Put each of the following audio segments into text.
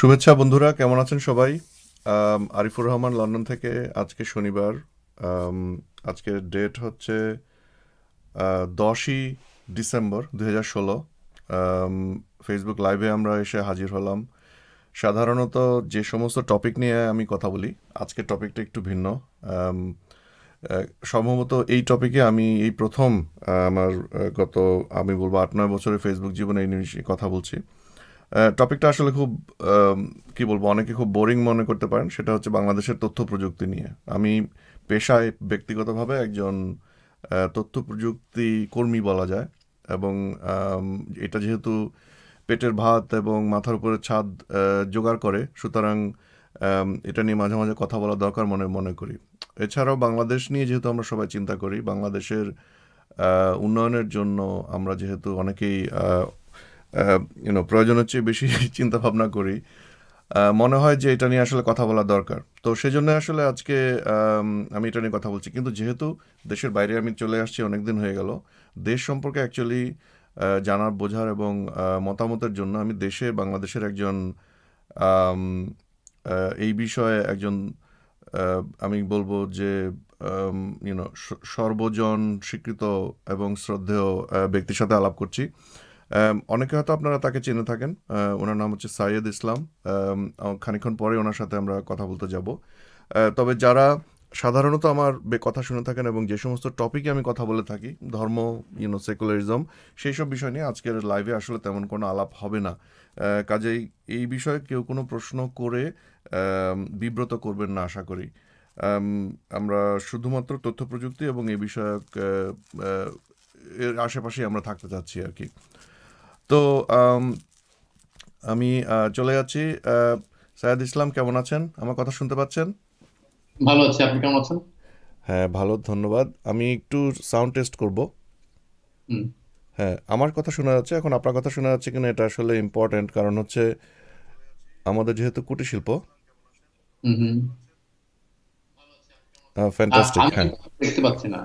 শুভেচ্ছা বন্ধুরা কেমন আছেন সবাই আরিফুর রহমান লন্ডন থেকে আজকে শনিবার আজকের ডেট হচ্ছে দশই ডিসেম্বর দু হাজার ষোলো ফেসবুক লাইভে আমরা এসে হাজির হলাম সাধারণত যে সমস্ত টপিক নিয়ে আমি কথা বলি আজকের টপিকটা একটু ভিন্ন সম্ভবত এই টপিকে আমি এই প্রথম আমার গত আমি বলবো আট নয় বছরের ফেসবুক জীবনে এই নিয়ে কথা বলছি টপিকটা আসলে খুব কি বলবো অনেকে খুব বোরিং মনে করতে পারেন সেটা হচ্ছে বাংলাদেশের তথ্য প্রযুক্তি নিয়ে আমি পেশায় ব্যক্তিগতভাবে একজন তথ্য প্রযুক্তি কর্মী বলা যায় এবং এটা যেহেতু পেটের ভাত এবং মাথার উপরে ছাদ জোগাড় করে সুতরাং এটা নিয়ে মাঝে মাঝে কথা বলা দরকার মনে মনে করি এছাড়াও বাংলাদেশ নিয়ে যেহেতু আমরা সবাই চিন্তা করি বাংলাদেশের উন্নয়নের জন্য আমরা যেহেতু অনেকেই ইউনো প্রয়োজনের চেয়ে বেশি চিন্তা ভাবনা করি মনে হয় যে এটা নিয়ে আসলে কথা বলা দরকার তো সেজন্য আসলে আজকে আমি এটা নিয়ে কথা বলছি কিন্তু যেহেতু দেশের বাইরে আমি চলে আসছি অনেক দিন হয়ে গেল দেশ সম্পর্কে অ্যাকচুয়ালি জানার বোঝার এবং মতামতের জন্য আমি দেশে বাংলাদেশের একজন এই বিষয়ে একজন আমি বলবো যে ইউনো সর্বজন স্বীকৃত এবং শ্রদ্ধেয় ব্যক্তির সাথে আলাপ করছি Um, অনেকে হয়তো আপনারা তাকে চিনে থাকেন uh, ওনার নাম হচ্ছে সাইয়েদ ইসলাম um, খানিক্ষণ পরে ওনার সাথে আমরা কথা বলতে যাব uh, তবে যারা সাধারণত আমার কথা শুনে থাকেন এবং যে সমস্ত টপিকে আমি কথা বলে থাকি ধর্ম ইউনো সেকুলারিজম সেই সব বিষয় নিয়ে আজকের লাইভে আসলে তেমন কোনো আলাপ হবে না uh, কাজেই এই বিষয়ে কেউ কোনো প্রশ্ন করে um, বিব্রত করবেন না আশা করি আমরা শুধুমাত্র তথ্য প্রযুক্তি এবং এই বিষয়ক এর আশেপাশেই আমরা থাকতে চাচ্ছি আর কি তো আমি চলে যাচ্ছি সায়দ ইসলাম কেমন আছেন আমার কথা শুনতে পাচ্ছেন ভালো আছি আপনি কেমন আছেন হ্যাঁ ভালো ধন্যবাদ আমি একটু সাউন্ড টেস্ট করব হ্যাঁ আমার কথা শোনা যাচ্ছে এখন আপনার কথা শোনা যাচ্ছে কিনা এটা আসলে ইম্পর্টেন্ট কারণ হচ্ছে আমাদের যেহেতু কুটির শিল্প ফ্যান্টাস্টিক হ্যাঁ দেখতে পাচ্ছি না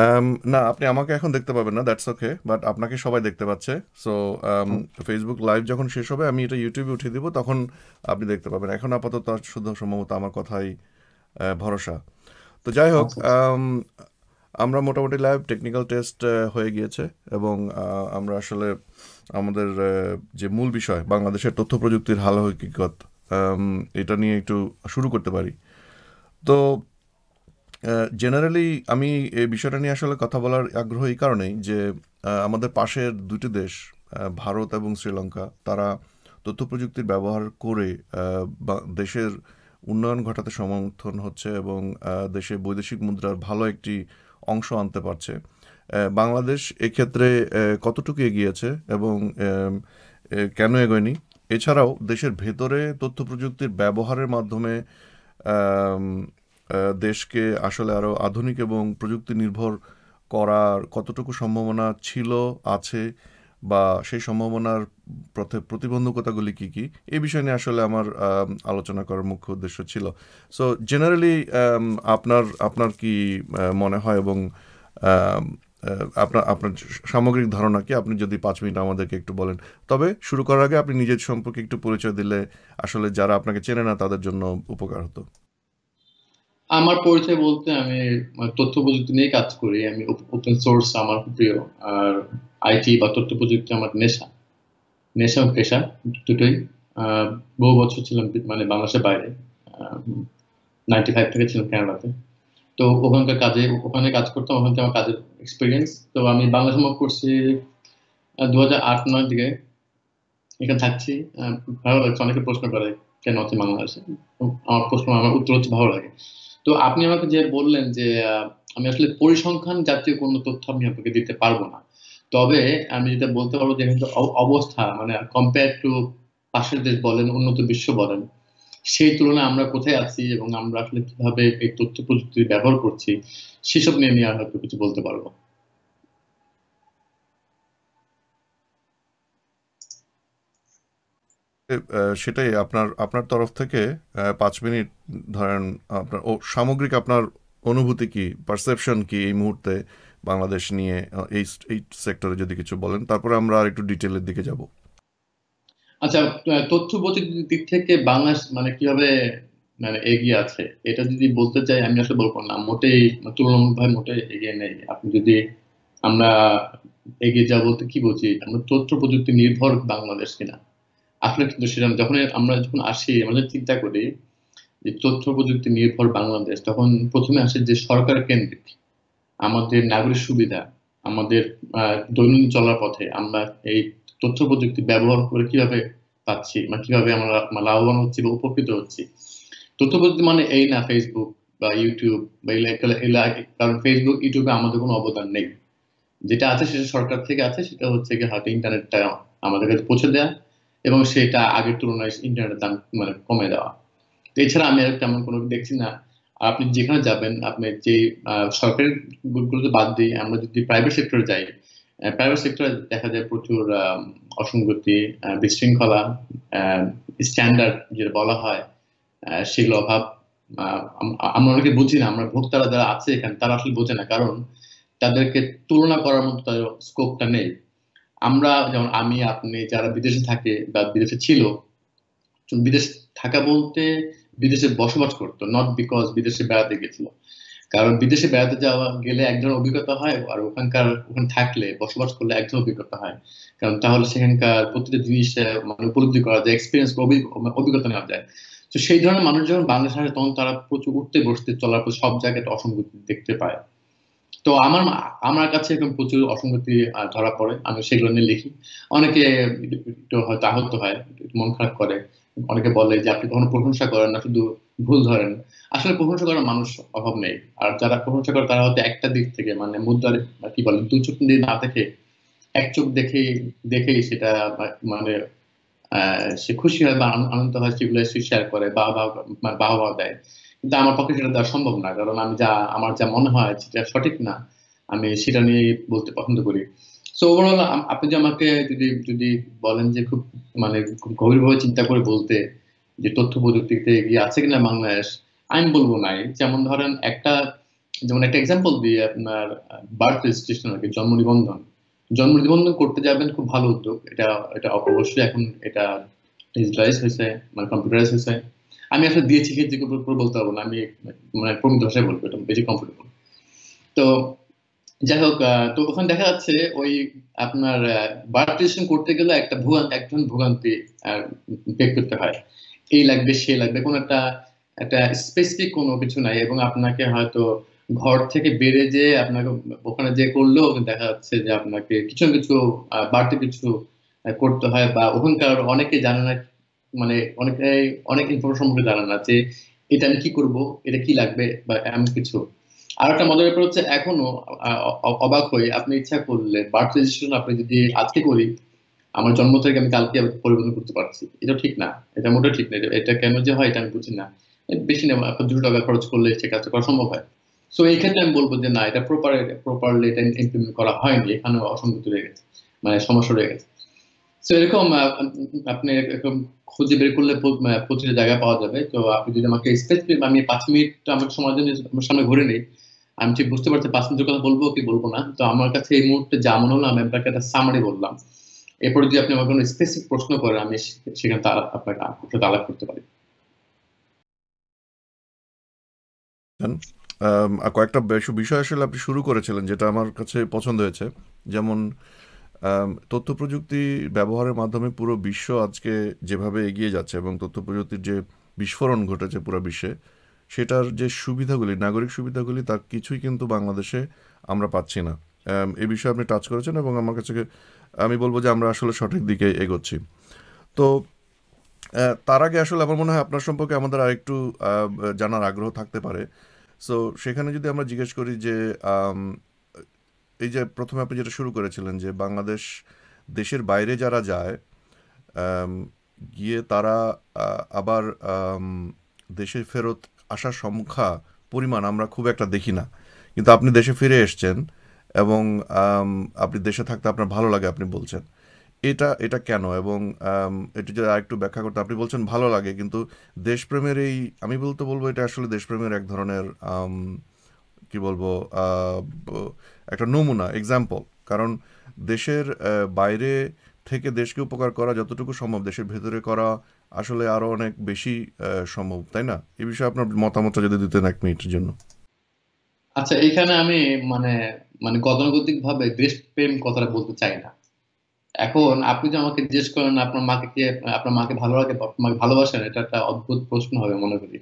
Um, না আপনি আমাকে এখন দেখতে পাবেন না দ্যাটস ওকে বাট আপনাকে সবাই দেখতে পাচ্ছে সো ফেসবুক লাইভ যখন শেষ হবে আমি এটা ইউটিউবে উঠিয়ে দিব তখন আপনি দেখতে পাবেন এখন আপাতত শুধু সম্ভবত আমার কথাই ভরসা তো যাই হোক um, আমরা মোটামুটি লাইভ টেকনিক্যাল টেস্ট হয়ে গিয়েছে এবং আমরা আসলে আমাদের যে মূল বিষয় বাংলাদেশের তথ্য প্রযুক্তির হাল হকিকত এটা নিয়ে একটু শুরু করতে পারি তো জেনারেলি আমি এই বিষয়টা নিয়ে আসলে কথা বলার আগ্রহ এই কারণেই যে আমাদের পাশের দুটি দেশ ভারত এবং শ্রীলঙ্কা তারা তথ্য প্রযুক্তির ব্যবহার করে দেশের উন্নয়ন ঘটাতে সমর্থন হচ্ছে এবং দেশে বৈদেশিক মুদ্রার ভালো একটি অংশ আনতে পারছে বাংলাদেশ এক্ষেত্রে কতটুকু এগিয়েছে এবং কেন এগোয়নি এছাড়াও দেশের ভেতরে তথ্য প্রযুক্তির ব্যবহারের মাধ্যমে দেশকে আসলে আরও আধুনিক এবং প্রযুক্তি নির্ভর করার কতটুকু সম্ভাবনা ছিল আছে বা সেই সম্ভাবনার পথে প্রতিবন্ধকতাগুলি কী কী এই বিষয় নিয়ে আসলে আমার আলোচনা করার মুখ্য উদ্দেশ্য ছিল সো জেনারেলি আপনার আপনার কি মনে হয় এবং আপনার আপনার সামগ্রিক ধারণা কি আপনি যদি পাঁচ মিনিট আমাদেরকে একটু বলেন তবে শুরু করার আগে আপনি নিজের সম্পর্কে একটু পরিচয় দিলে আসলে যারা আপনাকে চেনে না তাদের জন্য উপকার হতো আমার পরিচয় বলতে আমি মানে, তথ্য প্রযুক্তি নিয়ে কাজ করি আমি ওপেন সোর্স আমার প্রিয় আর আইটি বা তথ্য প্রযুক্তি আমার নেশা নেশা পেশা দুটোই বহু বছর ছিলাম মানে বাংলাদেশের বাইরে নাইনটি ফাইভ থেকে ছিলাম ক্যানাডাতে তো ওখানকার কাজে ওখানে কাজ করতাম ওখান থেকে আমার কাজের এক্সপিরিয়েন্স তো আমি বাংলা সম্ভব করছি দু হাজার আট নয় দিকে এখানে থাকছি ভালো লাগছে অনেকে প্রশ্ন করে কেন আছে বাংলাদেশে আমার প্রশ্ন আমার উত্তর হচ্ছে ভালো লাগে তো আপনি আমাকে যে বললেন যে আমি আসলে পরিসংখ্যান জাতীয় কোনো তথ্য আমি আপনাকে দিতে পারবো না তবে আমি যেটা বলতে পারবো যে অবস্থা মানে কম্পেয়ার টু পাশের দেশ বলেন উন্নত বিশ্ব বলেন সেই তুলনায় আমরা কোথায় আছি এবং আমরা আসলে কিভাবে এই তথ্য প্রযুক্তি ব্যবহার করছি সেসব নিয়ে আমি আর হয়তো কিছু বলতে পারবো সেটাই আপনার আপনার তরফ থেকে পাঁচ মিনিট ধরেন আপনার ও সামগ্রিক আপনার অনুভূতি কি পারসেপশন কি এই মুহূর্তে বাংলাদেশ নিয়ে এই এই সেক্টরে যদি কিছু বলেন তারপরে আমরা আর একটু ডিটেলের দিকে যাব আচ্ছা তথ্য প্রযুক্তির দিক থেকে বাংলাদেশ মানে কিভাবে মানে এগিয়ে আছে এটা যদি বলতে চাই আমি আসলে বলবো না মোটেই তুলনামূলকভাবে মোটেই এগিয়ে নেই আপনি যদি আমরা এগিয়ে যাব বলতে কি বলছি আমরা তথ্য প্রযুক্তি নির্ভর বাংলাদেশ কিনা আসলে কিন্তু সেটা যখন আমরা যখন আসি আমাদের চিন্তা করি যে তথ্য প্রযুক্তি নির্ভর বাংলাদেশ তখন প্রথমে আসে যে সরকার কেন্দ্রিক আমাদের নাগরিক সুবিধা আমাদের দৈনন্দিন চলার পথে আমরা এই তথ্য প্রযুক্তি ব্যবহার করে কিভাবে পাচ্ছি বা কিভাবে আমরা লাভবান হচ্ছি বা উপকৃত হচ্ছি তথ্য প্রযুক্তি মানে এই না ফেসবুক বা ইউটিউব বা কারণ ফেসবুক ইউটিউবে আমাদের কোনো অবদান নেই যেটা আছে সেটা সরকার থেকে আছে সেটা হচ্ছে কি হয়তো ইন্টারনেটটা আমাদের কাছে পৌঁছে দেওয়া এবং সেটা আগের তুলনায় ইন্টারনেটের দাম মানে কমে দেওয়া তো এছাড়া আমি আর তেমন কোনো দেখছি না আপনি যেখানে যাবেন আপনি যে সরকারি গ্রুপগুলোতে বাদ দিয়ে আমরা যদি প্রাইভেট সেক্টরে যাই প্রাইভেট সেক্টরে দেখা যায় প্রচুর অসঙ্গতি বিশৃঙ্খলা স্ট্যান্ডার্ড যেটা বলা হয় সেগুলো অভাব আমরা অনেকে বুঝি না আমরা ভোক্তারা যারা আছে এখানে তারা আসলে বোঝে না কারণ তাদেরকে তুলনা করার মতো তাদের স্কোপটা নেই আমরা যেমন আমি আপনি যারা বিদেশে থাকে বা বিদেশে ছিল বিদেশ থাকা বলতে বিদেশে বসবাস করতো নট বিকজ বিদেশে বেড়াতে গেছিল কারণ বিদেশে বেড়াতে যাওয়া গেলে একজন অভিজ্ঞতা হয় আর ওখানকার ওখানে থাকলে বসবাস করলে একজন অভিজ্ঞতা হয় কারণ তাহলে সেখানকার প্রতিটা জিনিস মানে উপলব্ধি করা যায় এক্সপিরিয়েন্স মানে অভিজ্ঞতা নেওয়া যায় তো সেই ধরনের মানুষ যখন বাংলাদেশ আসে তখন তারা প্রচুর উঠতে বসতে চলার পর সব জায়গাটা অসংগতি দেখতে পায় তো আমার আমার কাছে এরকম প্রচুর অসঙ্গতি ধরা পড়ে আমি সেগুলো নিয়ে লিখি অনেকে একটু হয়তো আহত হয় মন খারাপ করে অনেকে বলে যে আপনি কখনো প্রশংসা করেন না শুধু ভুল ধরেন আসলে প্রশংসা করার মানুষ অভাব নেই আর যারা প্রশংসা করে তারা হয়তো একটা দিক থেকে মানে মুদ্রার কি বলে দু চোখ দিয়ে না দেখে এক চোখ দেখে দেখেই সেটা মানে সে খুশি হয় বা আনন্দ হয় সেগুলো সে শেয়ার করে বা বাবা মানে দেয় কিন্তু আমার পক্ষে সেটা দেওয়া সম্ভব না কারণ আমি যা আমার যা মনে হয় সেটা সঠিক না আমি সেটা নিয়ে বলতে পছন্দ করি সো ওভারঅল আপনি যে আমাকে যদি যদি বলেন যে খুব মানে খুব গভীরভাবে চিন্তা করে বলতে যে তথ্য প্রযুক্তিতে এগিয়ে আছে কিনা বাংলাদেশ আমি বলবো নাই যেমন ধরেন একটা যেমন একটা এক্সাম্পল দিয়ে আপনার বার্থ রেজিস্ট্রেশন আর কি জন্ম নিবন্ধন জন্ম নিবন্ধন করতে যাবেন খুব ভালো উদ্যোগ এটা এটা অবশ্যই এখন এটা ডিজিটালাইজ হয়েছে মানে কম্পিউটারাইজ হয়েছে আমি আসলে দিয়েছি ফিজিক উপর বলতে পারবো না আমি মানে প্রমিত ভাষায় বলবো এটা বেশি কমফোর্টেবল তো যাই হোক তো ওখানে দেখা যাচ্ছে ওই আপনার বার্থ করতে গেলে একটা ভুগান একজন ভোগান্তি পে করতে হয় এই লাগবে সে লাগবে কোনো একটা একটা স্পেসিফিক কোনো কিছু নাই এবং আপনাকে হয়তো ঘর থেকে বেড়ে যে আপনাকে ওখানে যে করলেও দেখা যাচ্ছে যে আপনাকে কিছু না কিছু বাড়তি কিছু করতে হয় বা ওখানকার অনেকে জানে না মানে অনেকে অনেক ইনফরমেশন সম্পর্কে জানা না যে এটা আমি কি করব এটা কি লাগবে বা এমন কিছু আর একটা মজার ব্যাপার হচ্ছে এখনো অবাক হয়ে আপনি ইচ্ছা করলে বার্থ রেজিস্ট্রেশন আপনি যদি আজকে করি আমার জন্ম থেকে আমি কালকে পরিবর্তন করতে পারছি এটা ঠিক না এটা মোটেও ঠিক না এটা কেন যে হয় এটা আমি বুঝি না বেশি না এখন দুটো টাকা খরচ করলে সে কাজ করা সম্ভব হয় সো এই ক্ষেত্রে আমি বলবো যে না এটা প্রপার প্রপারলি এটা ইমপ্লিমেন্ট করা হয়নি এখানে অসংগত রয়ে গেছে মানে সমস্যা রয়ে গেছে সো এরকম আপনি এরকম খুঁজে বের করলে প্রতিটা জায়গা পাওয়া যাবে তো আপনি যদি আমাকে স্পেসিফিক আমি পাঁচ মিনিট আমার সময় জন্য আমার সামনে ঘুরে নেই আমি ঠিক বুঝতে পারছি পাঁচ মিনিটের কথা বলবো কি বলবো না তো আমার কাছে এই মুহূর্তে যা মনে হলো আমি আপনাকে একটা সামারি বললাম এরপরে যদি আপনি আমার কোনো স্পেসিফিক প্রশ্ন করেন আমি সেখানে আপনাকে আপনাকে আলাপ করতে পারি কয়েকটা বিষয় আসলে আপনি শুরু করেছিলেন যেটা আমার কাছে পছন্দ হয়েছে যেমন তথ্য প্রযুক্তি ব্যবহারের মাধ্যমে পুরো বিশ্ব আজকে যেভাবে এগিয়ে যাচ্ছে এবং তথ্য প্রযুক্তির যে বিস্ফোরণ ঘটেছে পুরো বিশ্বে সেটার যে সুবিধাগুলি নাগরিক সুবিধাগুলি তার কিছুই কিন্তু বাংলাদেশে আমরা পাচ্ছি না এ বিষয়ে আপনি টাচ করেছেন এবং আমার কাছে আমি বলবো যে আমরা আসলে সঠিক দিকে এগোচ্ছি তো তার আগে আসলে আমার মনে হয় আপনার সম্পর্কে আমাদের আরেকটু জানার আগ্রহ থাকতে পারে সো সেখানে যদি আমরা জিজ্ঞেস করি যে এই যে প্রথমে আপনি যেটা শুরু করেছিলেন যে বাংলাদেশ দেশের বাইরে যারা যায় গিয়ে তারা আবার দেশে ফেরত আসার সংখ্যা পরিমাণ আমরা খুব একটা দেখি না কিন্তু আপনি দেশে ফিরে এসছেন এবং আপনি দেশে থাকতে আপনার ভালো লাগে আপনি বলছেন এটা এটা কেন এবং এটা যদি আরেকটু ব্যাখ্যা করতে আপনি বলছেন ভালো লাগে কিন্তু দেশপ্রেমের এই আমি বলতে বলবো এটা আসলে দেশপ্রেমের এক ধরনের কি বলবো একটা নমুনা এক্সাম্পল কারণ দেশের বাইরে থেকে দেশকে উপকার করা যতটুকু সম্ভব দেশের ভেতরে করা আসলে আরও অনেক বেশি সম্ভব তাই না এ বিষয়ে আপনার মতামত যদি দিতেন এক মিনিটের জন্য আচ্ছা এখানে আমি মানে মানে গতানুগতিক ভাবে দেশ প্রেম কথাটা বলতে চাই না এখন আপনি যে আমাকে জিজ্ঞেস করেন আপনার মাকে কে আপনার মাকে ভালো রাখে মাকে ভালোবাসেন এটা একটা অদ্ভুত প্রশ্ন হবে মনে করি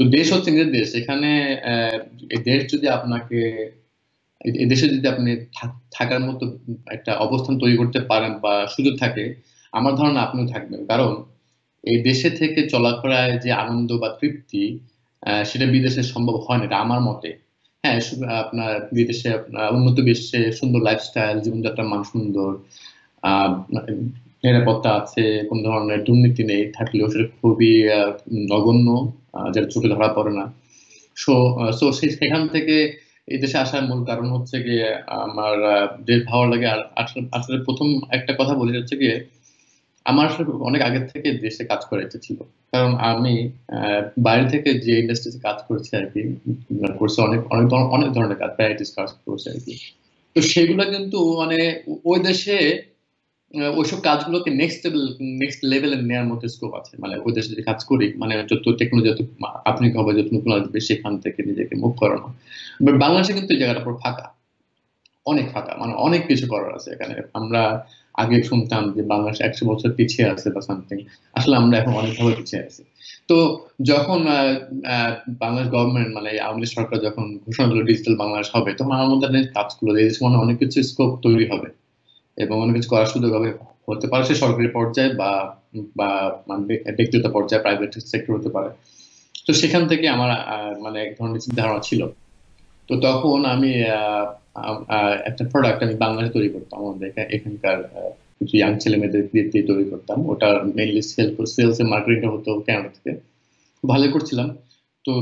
তো দেশ হচ্ছে নিজের দেশ এখানে দেশ যদি আপনাকে দেশে যদি আপনি থাকার মতো একটা অবস্থান তৈরি করতে পারেন বা সুযোগ থাকে আমার ধারণা আপনিও থাকবেন কারণ এই দেশে থেকে চলাফেরায় যে আনন্দ বা তৃপ্তি সেটা বিদেশে সম্ভব হয় না এটা আমার মতে হ্যাঁ আপনার বিদেশে উন্নত বিশ্বে সুন্দর লাইফস্টাইল জীবনযাত্রার মান সুন্দর নিরাপত্তা আছে কোনো ধরনের দুর্নীতি নেই থাকলেও সেটা খুবই নগণ্য যেটা চোখে ধরা পড়ে না সো সো সেখান থেকে এই দেশে আসার মূল কারণ হচ্ছে গিয়ে আমার দেশ ভালো লাগে আর আসলে প্রথম একটা কথা বলি হচ্ছে গিয়ে আমার অনেক আগের থেকে দেশে কাজ করে ইচ্ছে ছিল কারণ আমি বাইরে থেকে যে ইন্ডাস্ট্রিতে কাজ করছি আর কি করছে অনেক অনেক অনেক ধরনের কাজ ভ্যারাইটিস কাজ করছে আর কি তো সেগুলো কিন্তু মানে ওই দেশে ওইসব কাজগুলোকে নেক্সট লেভেল নেক্সট লেভেলে নেওয়ার মতো স্কোপ আছে মানে ওই দেশে যদি কাজ করি মানে যত টেকনোলজি যত আধুনিক হবে যত নতুন আসবে সেখান থেকে নিজেকে মুখ করানো বাট বাংলাদেশে কিন্তু জায়গাটা পুরো ফাঁকা অনেক ফাঁকা মানে অনেক কিছু করার আছে এখানে আমরা আগে শুনতাম যে বাংলাদেশ একশো বছর পিছিয়ে আছে বা সামথিং আসলে আমরা এখন অনেকভাবে পিছিয়ে আছি তো যখন বাংলাদেশ গভর্নমেন্ট মানে আওয়ামী সরকার যখন ঘোষণা করলো ডিজিটাল বাংলাদেশ হবে তখন আমার মধ্যে কাজগুলো এই মনে অনেক কিছু স্কোপ তৈরি হবে এবং অন্য কিছু করার সুযোগ হবে হতে পারে সে সরকারি পর্যায়ে বা বা মানে ব্যক্তিগত পর্যায়ে প্রাইভেট সেক্টর হতে পারে তো সেখান থেকে আমার মানে এক ধরনের ধারণা ছিল তো তখন আমি একটা প্রোডাক্ট আমি বাংলাদেশে তৈরি করতাম আমাদের এখানকার কিছু ইয়াং ছেলে মেয়েদের দিয়ে তৈরি করতাম ওটা মেনলি সেল সেলস এ মার্কেটিংটা হতো ক্যানাডা থেকে ভালো করছিলাম তো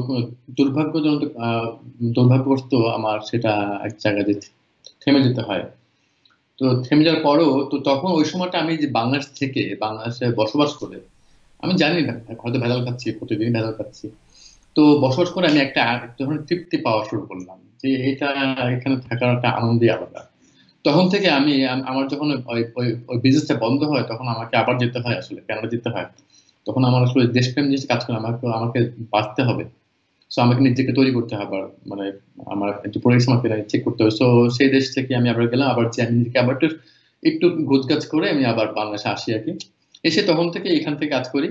দুর্ভাগ্যজনক দুর্ভাগ্যবশত আমার সেটা এক জায়গাতে থেমে যেতে হয় তো থেমে যাওয়ার পরও তো তখন ওই সময়টা আমি যে বাংলাদেশ থেকে বাংলাদেশে বসবাস করে আমি জানি না হয়তো ভেজাল খাচ্ছি প্রতিদিন ভেজাল খাচ্ছি তো বসবাস করে আমি একটা ধরনের তৃপ্তি পাওয়া শুরু করলাম যে এটা এখানে থাকার একটা আনন্দই আলাদা তখন থেকে আমি আমার যখন ওই বিজনেসটা বন্ধ হয় তখন আমাকে আবার যেতে হয় আসলে কেন যেতে হয় তখন আমার আসলে দেশপ্রেম জিনিস কাজ করে আমাকে আমাকে বাঁচতে হবে সো আমাকে নিজেকে তৈরি করতে হবে আবার মানে আমার একটু পরে পরিশ্রম চেক করতে হবে সো সেই দেশ থেকে আমি আবার গেলাম আবার আমি নিজেকে আবার একটু গোছগাছ করে আমি আবার বাংলাদেশে আসি আর কি এসে তখন থেকে এখান থেকে কাজ করি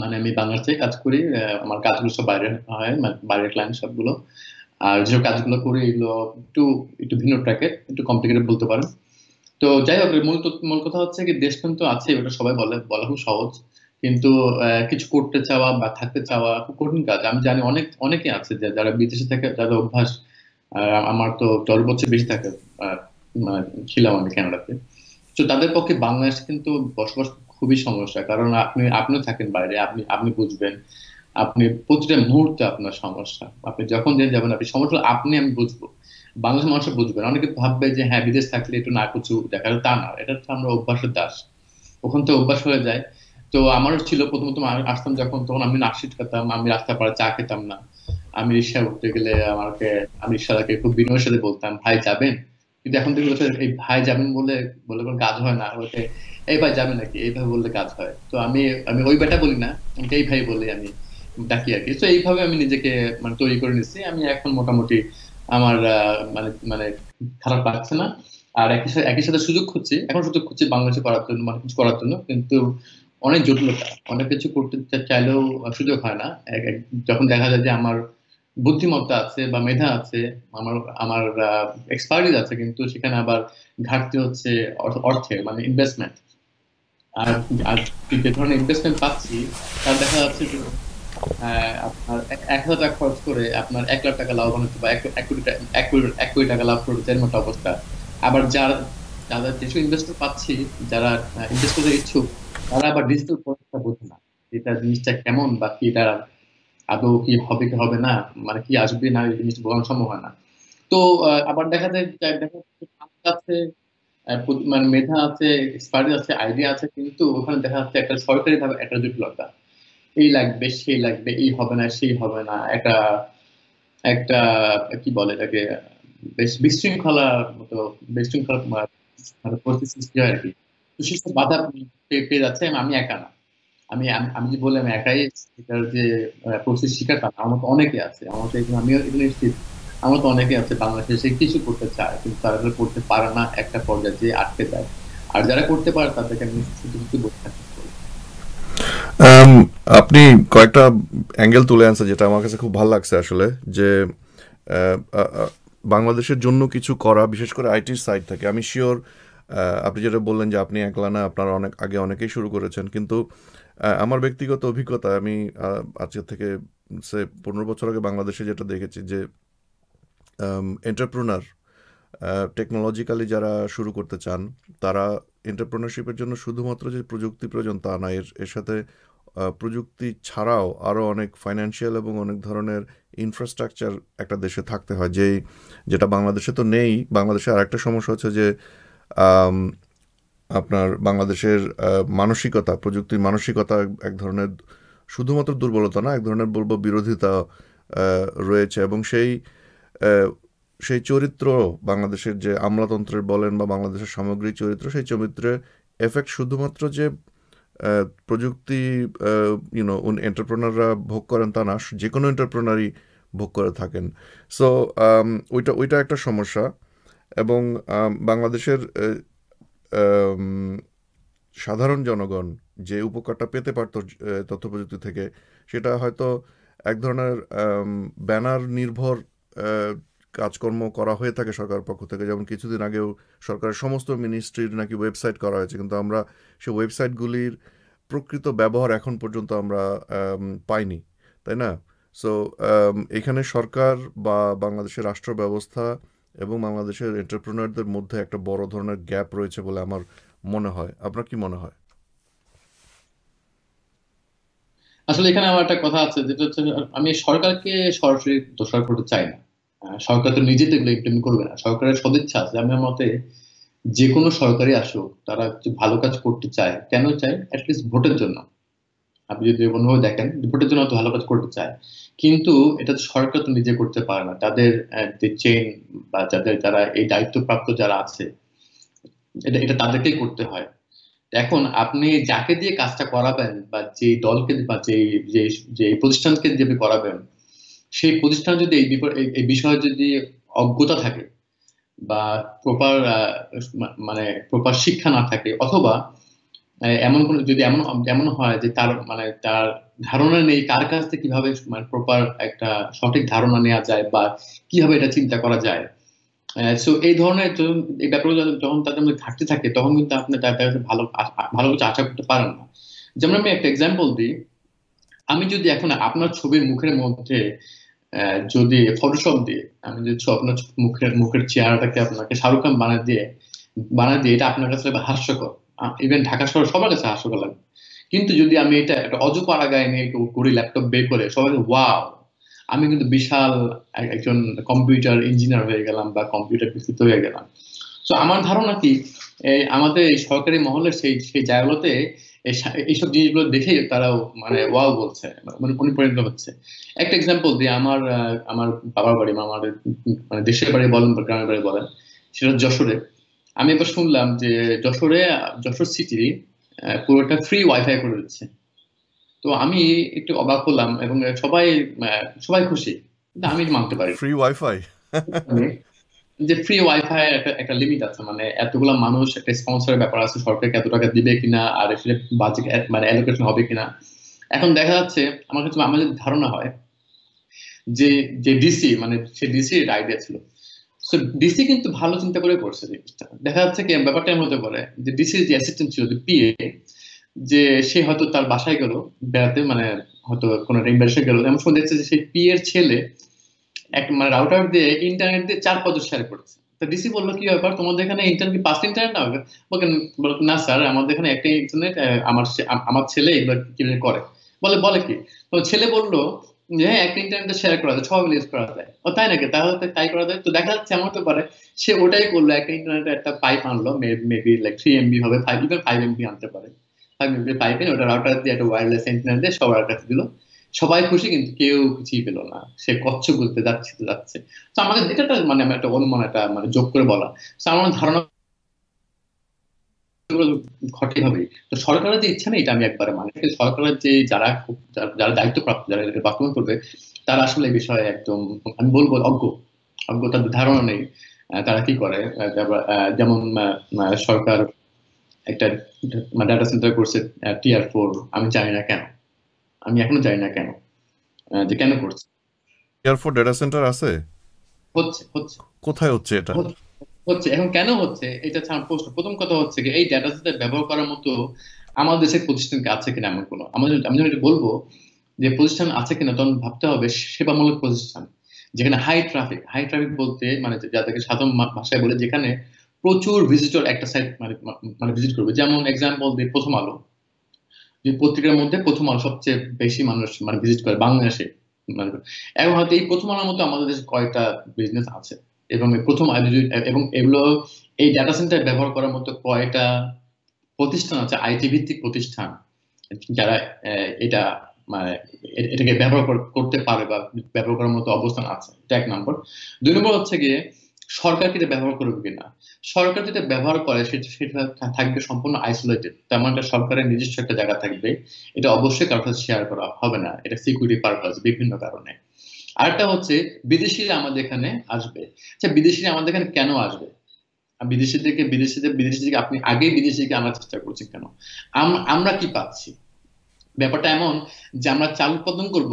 মানে আমি বাংলাদেশে কাজ করি আমার কাজগুলো সব বাইরে হয় মানে বাইরের ক্লায়েন্ট সবগুলো আর যেসব কাজগুলো করি এগুলো একটু একটু ভিন্ন ট্র্যাকের একটু কমপ্লিকেটেড বলতে পারেন তো যাই হোক মূল মূল কথা হচ্ছে কি দেশ কিন্তু আছে ওটা সবাই বলে বলা খুব সহজ কিন্তু কিছু করতে চাওয়া বা থাকতে চাওয়া খুব কঠিন কাজ আমি জানি অনেক অনেকে আছে যে যারা বিদেশে থাকে যাদের অভ্যাস আমার তো দশ বছর বেশি থাকে মানে, ছিলাম আমি ক্যানাডাতে তো তাদের পক্ষে বাংলাদেশ কিন্তু বসবাস খুবই সমস্যা কারণ আপনি আপনিও থাকেন বাইরে আপনি আপনি বুঝবেন আপনি প্রতিটা মুহূর্তে আপনার সমস্যা আপনি যখন যেন যাবেন আপনি সমস্যা আপনি আমি বুঝবো বাংলাদেশ মানুষ বুঝবেন অনেকে ভাববে যে হ্যাঁ বিদেশ থাকলে একটু না কিছু দেখা তা না এটা তো আমরা অভ্যাসের দাস ওখান থেকে অভ্যাস হয়ে যায় তো আমারও ছিল প্রথম আমি আসতাম যখন তখন আমি নাকশিট খেতাম আমি রাস্তা পাড়ে চা খেতাম না আমি রিক্সা উঠতে গেলে আমাকে আমি রিক্সাদাকে খুব বিনয়ের সাথে বলতাম ভাই যাবেন কিন্তু এখন থেকে বলছে এই ভাই যাবেন বলে বলে কোনো কাজ হয় না বলতে এই ভাই যাবেন নাকি এইভাবে বললে কাজ হয় তো আমি আমি ওই বেটা বলি না এই ভাই বলি আমি ডাকি আর কি তো এইভাবে আমি নিজেকে মানে তৈরি করে নিচ্ছি আমি এখন মোটামুটি আমার মানে মানে খারাপ লাগছে না আর একই সাথে একই সাথে সুযোগ খুঁজছি এখন সুযোগ খুঁজছি বাংলাদেশে করার জন্য মানে কিছু করার জন্য কিন্তু অনেক জটিলতা অনেক কিছু করতে চাইলেও সুযোগ হয় না যখন দেখা যায় যে আমার বুদ্ধিমত্তা আছে বা মেধা আছে আমার আমার এক্সপার্টিজ আছে কিন্তু সেখানে আবার ঘাটতি হচ্ছে অর্থে মানে ইনভেস্টমেন্ট আর যে ধরনের ইনভেস্টমেন্ট পাচ্ছি তার দেখা যাচ্ছে যে আপনার এক হাজার টাকা খরচ করে আপনার এক লাখ টাকা লাভবান হচ্ছে বা এক কোটি এক কোটি টাকা লাভ করবে তার মতো অবস্থা আবার যারা যারা যেসব ইনভেস্টর পাচ্ছি যারা ইনভেস্ট করতে ইচ্ছুক তারা আবার ডিজিটাল প্রোডাক্টটা বোঝে না এটা জিনিসটা কেমন বা কি আদৌ কি হবে কি হবে না মানে কি আসবে না এই জিনিসটা বোঝানো সম্ভব হয় না তো আবার দেখা যায় দেখা যাচ্ছে মানে মেধা আছে এক্সপার্ট আছে আইডিয়া আছে কিন্তু ওখানে দেখা যাচ্ছে একটা সরকারি ভাবে একটা জটিলতা এই লাগবে সেই লাগবে এই হবে না সেই হবে না একটা একটা কি বলে এটাকে বেশ বিশৃঙ্খলা মতো বিশৃঙ্খলা মানে, মানে পরিস্থিতি সৃষ্টি হয় আর কি তো সেসব বাধা পেয়ে যাচ্ছে আমি একা না আমি আমি যে বললাম একাই যে শিকার তা আমার তো অনেকে আছে আমার তো আমিও এখানে আমার তো অনেকে আছে বাংলাদেশে কিছু করতে চায় কিন্তু তারা করতে পারে না একটা পর্যায়ে যে আটকে আর যারা করতে পারে তাদেরকে আমি শুধু শুধু বসে থাকি আপনি কয়েকটা অ্যাঙ্গেল তুলে আনছেন যেটা আমার কাছে খুব ভালো লাগছে আসলে যে বাংলাদেশের জন্য কিছু করা বিশেষ করে আইটির সাইড থেকে আমি শিওর আপনি যেটা বললেন যে আপনি একলা না আপনার অনেক আগে অনেকেই শুরু করেছেন কিন্তু আমার ব্যক্তিগত অভিজ্ঞতা আমি আজকের থেকে সে পনেরো বছর আগে বাংলাদেশে যেটা দেখেছি যে এন্টারপ্রুনার টেকনোলজিক্যালি যারা শুরু করতে চান তারা এন্টারপ্রেনারশিপের জন্য শুধুমাত্র যে প্রযুক্তি প্রয়োজন তা না এর এর সাথে প্রযুক্তি ছাড়াও আরও অনেক ফাইন্যান্সিয়াল এবং অনেক ধরনের ইনফ্রাস্ট্রাকচার একটা দেশে থাকতে হয় যেই যেটা বাংলাদেশে তো নেই বাংলাদেশে আর একটা সমস্যা হচ্ছে যে আপনার বাংলাদেশের মানসিকতা প্রযুক্তির মানসিকতা এক ধরনের শুধুমাত্র দুর্বলতা না এক ধরনের বলবো বিরোধিতা রয়েছে এবং সেই সেই চরিত্র বাংলাদেশের যে আমলাতন্ত্রের বলেন বা বাংলাদেশের সামগ্রিক চরিত্র সেই চরিত্রে এফেক্ট শুধুমাত্র যে প্রযুক্তি ইউনো এন্টারপ্রেনাররা ভোগ করেন তা না যে কোনো এন্টারপ্রেনারই ভোগ করে থাকেন সো ওইটা ওইটা একটা সমস্যা এবং বাংলাদেশের সাধারণ জনগণ যে উপকারটা পেতে পারত তথ্য প্রযুক্তি থেকে সেটা হয়তো এক ধরনের ব্যানার নির্ভর কাজকর্ম করা হয়ে থাকে সরকারের পক্ষ থেকে যেমন কিছুদিন আগেও সরকারের সমস্ত মিনিস্ট্রির নাকি ওয়েবসাইট করা হয়েছে কিন্তু আমরা সেই ওয়েবসাইটগুলির প্রকৃত ব্যবহার এখন পর্যন্ত আমরা পাইনি তাই না সো এখানে সরকার বা বাংলাদেশের রাষ্ট্র ব্যবস্থা এবং বাংলাদেশের এন্টারপ্রেনারদের মধ্যে একটা বড় ধরনের গ্যাপ রয়েছে বলে আমার মনে হয় আপনার কি মনে হয় আসলে এখানে আমার একটা কথা আছে যেটা হচ্ছে আমি সরকারকে সরাসরি দোষারোপ করতে চাই না সরকার তো নিজে তো এগুলো ইমপ্লিমেন্ট করবে না সরকারের সদিচ্ছা আছে আমার মতে যে কোনো সরকারি আসুক তারা ভালো কাজ করতে চায় কেন চায় অ্যাটলিস্ট ভোটের জন্য আপনি যদি কোনোভাবে দেখেন ভোটের জন্য ভালো কাজ করতে চায় কিন্তু এটা সরকার তো নিজে করতে পারে না তাদের চেইন বা যাদের যারা এই দায়িত্বপ্রাপ্ত যারা আছে এটা এটা তাদেরকেই করতে হয় এখন আপনি যাকে দিয়ে কাজটা করাবেন বা যে দলকে বা যে যে প্রতিষ্ঠানকে দিয়ে আপনি করাবেন সেই প্রতিষ্ঠান যদি এই এই বিষয়ে যদি অজ্ঞতা থাকে বা প্রপার মানে প্রপার শিক্ষা না থাকে অথবা মানে এমন কোন যদি এমন এমন হয় যে তার মানে তার ধারণা নেই কার কাছ থেকে কিভাবে মানে প্রপার একটা সঠিক ধারণা নেওয়া যায় বা কিভাবে এটা চিন্তা করা যায় সো এই ধরনের এই ব্যাপারগুলো যখন তাদের মধ্যে ঘাটতি থাকে তখন কিন্তু আপনি তার কাছে ভালো ভালো কিছু আশা করতে পারেন না যেমন আমি একটা এক্সাম্পল দিই আমি যদি এখন আপনার ছবির মুখের মধ্যে যদি ফটোশপ দিয়ে আমি যদি আপনার মুখের মুখের চেহারাটাকে আপনাকে শাহরুখ খান বানা দিয়ে বানা দিয়ে এটা আপনার কাছে হাস্যকর ইভেন ঢাকা শহর সবার কাছে হাস্যকর লাগে কিন্তু যদি আমি এটা একটা অজ পাড়াগায় নিয়ে করি ল্যাপটপ বের করে সবাই ওয়াও আমি কিন্তু বিশাল একজন কম্পিউটার ইঞ্জিনিয়ার হয়ে গেলাম বা কম্পিউটার বিস্তৃত হয়ে গেলাম তো আমার ধারণা কি আমাদের এই সরকারি মহলের সেই সেই জায়গাগুলোতে এইসব জিনিসগুলো দেখেই তারাও মানে ওয়াও বলছে মানে অনুপ্রাণিত হচ্ছে একটা এক্সাম্পল দিয়ে আমার আমার বাবার বাড়ি আমাদের মানে দেশের বাড়ি বলেন গ্রামের বাড়ি বলেন সেটা যশোরে আমি এবার শুনলাম যে যশোরে যশোর সিটি পুরোটা ফ্রি ওয়াইফাই করে দিচ্ছে তো আমি একটু অবাক হলাম এবং সবাই সবাই খুশি আমি মানতে পারি ফ্রি ওয়াইফাই মানে যে ফ্রি ওয়াইফাই একটা একটা লিমিট আছে মানে এতগুলো মানুষ একটা স্পন্সরের ব্যাপার আছে সরকার এত টাকা দিবে কিনা আর সেটা বাজেট মানে অ্যালোকেশন হবে কিনা এখন দেখা যাচ্ছে আমার কাছে আমার যদি ধারণা হয় যে যে ডিসি মানে সে ডিসির আইডিয়া ছিল সো ডিসি কিন্তু ভালো চিন্তা করে করছে জিনিসটা দেখা যাচ্ছে কি ব্যাপারটা এমন হতে পারে যে ডিসির যে অ্যাসিস্ট্যান্ট ছিল যে পিএ যে সে হয়তো তার বাসায় গেল বেড়াতে মানে হয়তো কোনো রেম্বারেসে গেল এমন সময় দেখছে যে সেই পিএর ছেলে এক মানে রাউটার দিয়ে ইন্টারনেট দিয়ে চার পদ শেয়ার করেছে তো ডিসি বললো কি ব্যাপার তোমাদের এখানে ইন্টারনেট পাঁচ ইন্টারনেট না হবে বলেন না স্যার আমাদের এখানে একটা ইন্টারনেট আমার আমার ছেলে এগুলো করে বলে বলে কি তো ছেলে বললো ইন্টারনেটে শেয়ার করা যায় সবাই ইউজ করা যায় ও তাই নাকি তাহলে তো তাই করা যায় তো দেখা যাচ্ছে তো সে ওটাই করলো একটা ইন্টারনেটে একটা পাইপ আনলো মেবি লাইক থ্রি এমবি হবে ফাইভ ইভেন ফাইভ এমবি আনতে পারে ফাইভ এমবি পাইপ এনে ওটা রাউটার দিয়ে একটা ওয়্যারলেস ইন্টারনেট দিয়ে সবার কাছে দিল সবাই খুশি কিন্তু কেউ কিছুই পেলো না সে কচ্ছ বলতে যাচ্ছে তো যাচ্ছে তো আমাদের এটা মানে একটা অনুমান একটা মানে যোগ করে বলা তো আমার ধারণা ঘটে হবে তো সরকারের যে ইচ্ছা এটা আমি মানে সরকারের যে যারা যারা দায়িত্বপ্রাপ্ত যারা এটাকে বাস্তবায়ন করবে তারা আসলে এই বিষয়ে একদম আমি বলবো অজ্ঞ ধারণা নেই তারা কি করে যেমন সরকার একটা ডাটা মানে সেন্টার করছে টিআর ফোর আমি জানি না কেন আমি এখনো জানি না কেন যে কেন করছে টিআর ফোর ডাটা সেন্টার আছে হচ্ছে হচ্ছে কোথায় হচ্ছে এটা হচ্ছে এখন কেন হচ্ছে এটা ছাড়া প্রশ্ন প্রথম কথা হচ্ছে কি এই ডেটা সেট ব্যবহার করার মতো আমাদের দেশের প্রতিষ্ঠান কি আছে কিনা এমন কোনো আমাদের আমি যখন বলবো যে প্রতিষ্ঠান আছে কিনা তখন ভাবতে হবে সেবামূলক প্রতিষ্ঠান যেখানে হাই ট্রাফিক হাই ট্রাফিক বলতে মানে যাদেরকে সাধারণ ভাষায় বলে যেখানে প্রচুর ভিজিটর একটা সাইট মানে মানে ভিজিট করবে যেমন এক্সাম্পল দিই প্রথম আলো যে পত্রিকার মধ্যে প্রথম আলো সবচেয়ে বেশি মানুষ মানে ভিজিট করে বাংলাদেশে মানে, এখন হয়তো এই প্রথম আলোর মতো আমাদের দেশে কয়েকটা বিজনেস আছে এবং প্রথম এবং এগুলো এই ডাটা সেন্টার ব্যবহার করার মতো কয়টা প্রতিষ্ঠান আছে আইটি ভিত্তিক প্রতিষ্ঠান যারা এটা মানে এটাকে ব্যবহার করতে পারে বা ব্যবহার করার মতো অবস্থান আছে এটা এক নম্বর দুই নম্বর হচ্ছে গিয়ে সরকার কি ব্যবহার করবে কিনা সরকার যেটা ব্যবহার করে সেটা সেটা থাকবে সম্পূর্ণ আইসোলেটেড তেমন একটা সরকারের নিজস্ব একটা জায়গা থাকবে এটা অবশ্যই কারোর সাথে শেয়ার করা হবে না এটা সিকিউরিটি পারপাস বিভিন্ন কারণে আরেকটা হচ্ছে বিদেশিরা আমাদের এখানে আসবে আচ্ছা বিদেশিরা আমাদের এখানে কেন আসবে বিদেশিদেরকে বিদেশিদের বিদেশিদেরকে আপনি আগেই বিদেশিকে আনার চেষ্টা করছেন কেন আমরা কি পাচ্ছি ব্যাপারটা এমন যে আমরা চাল উৎপাদন করব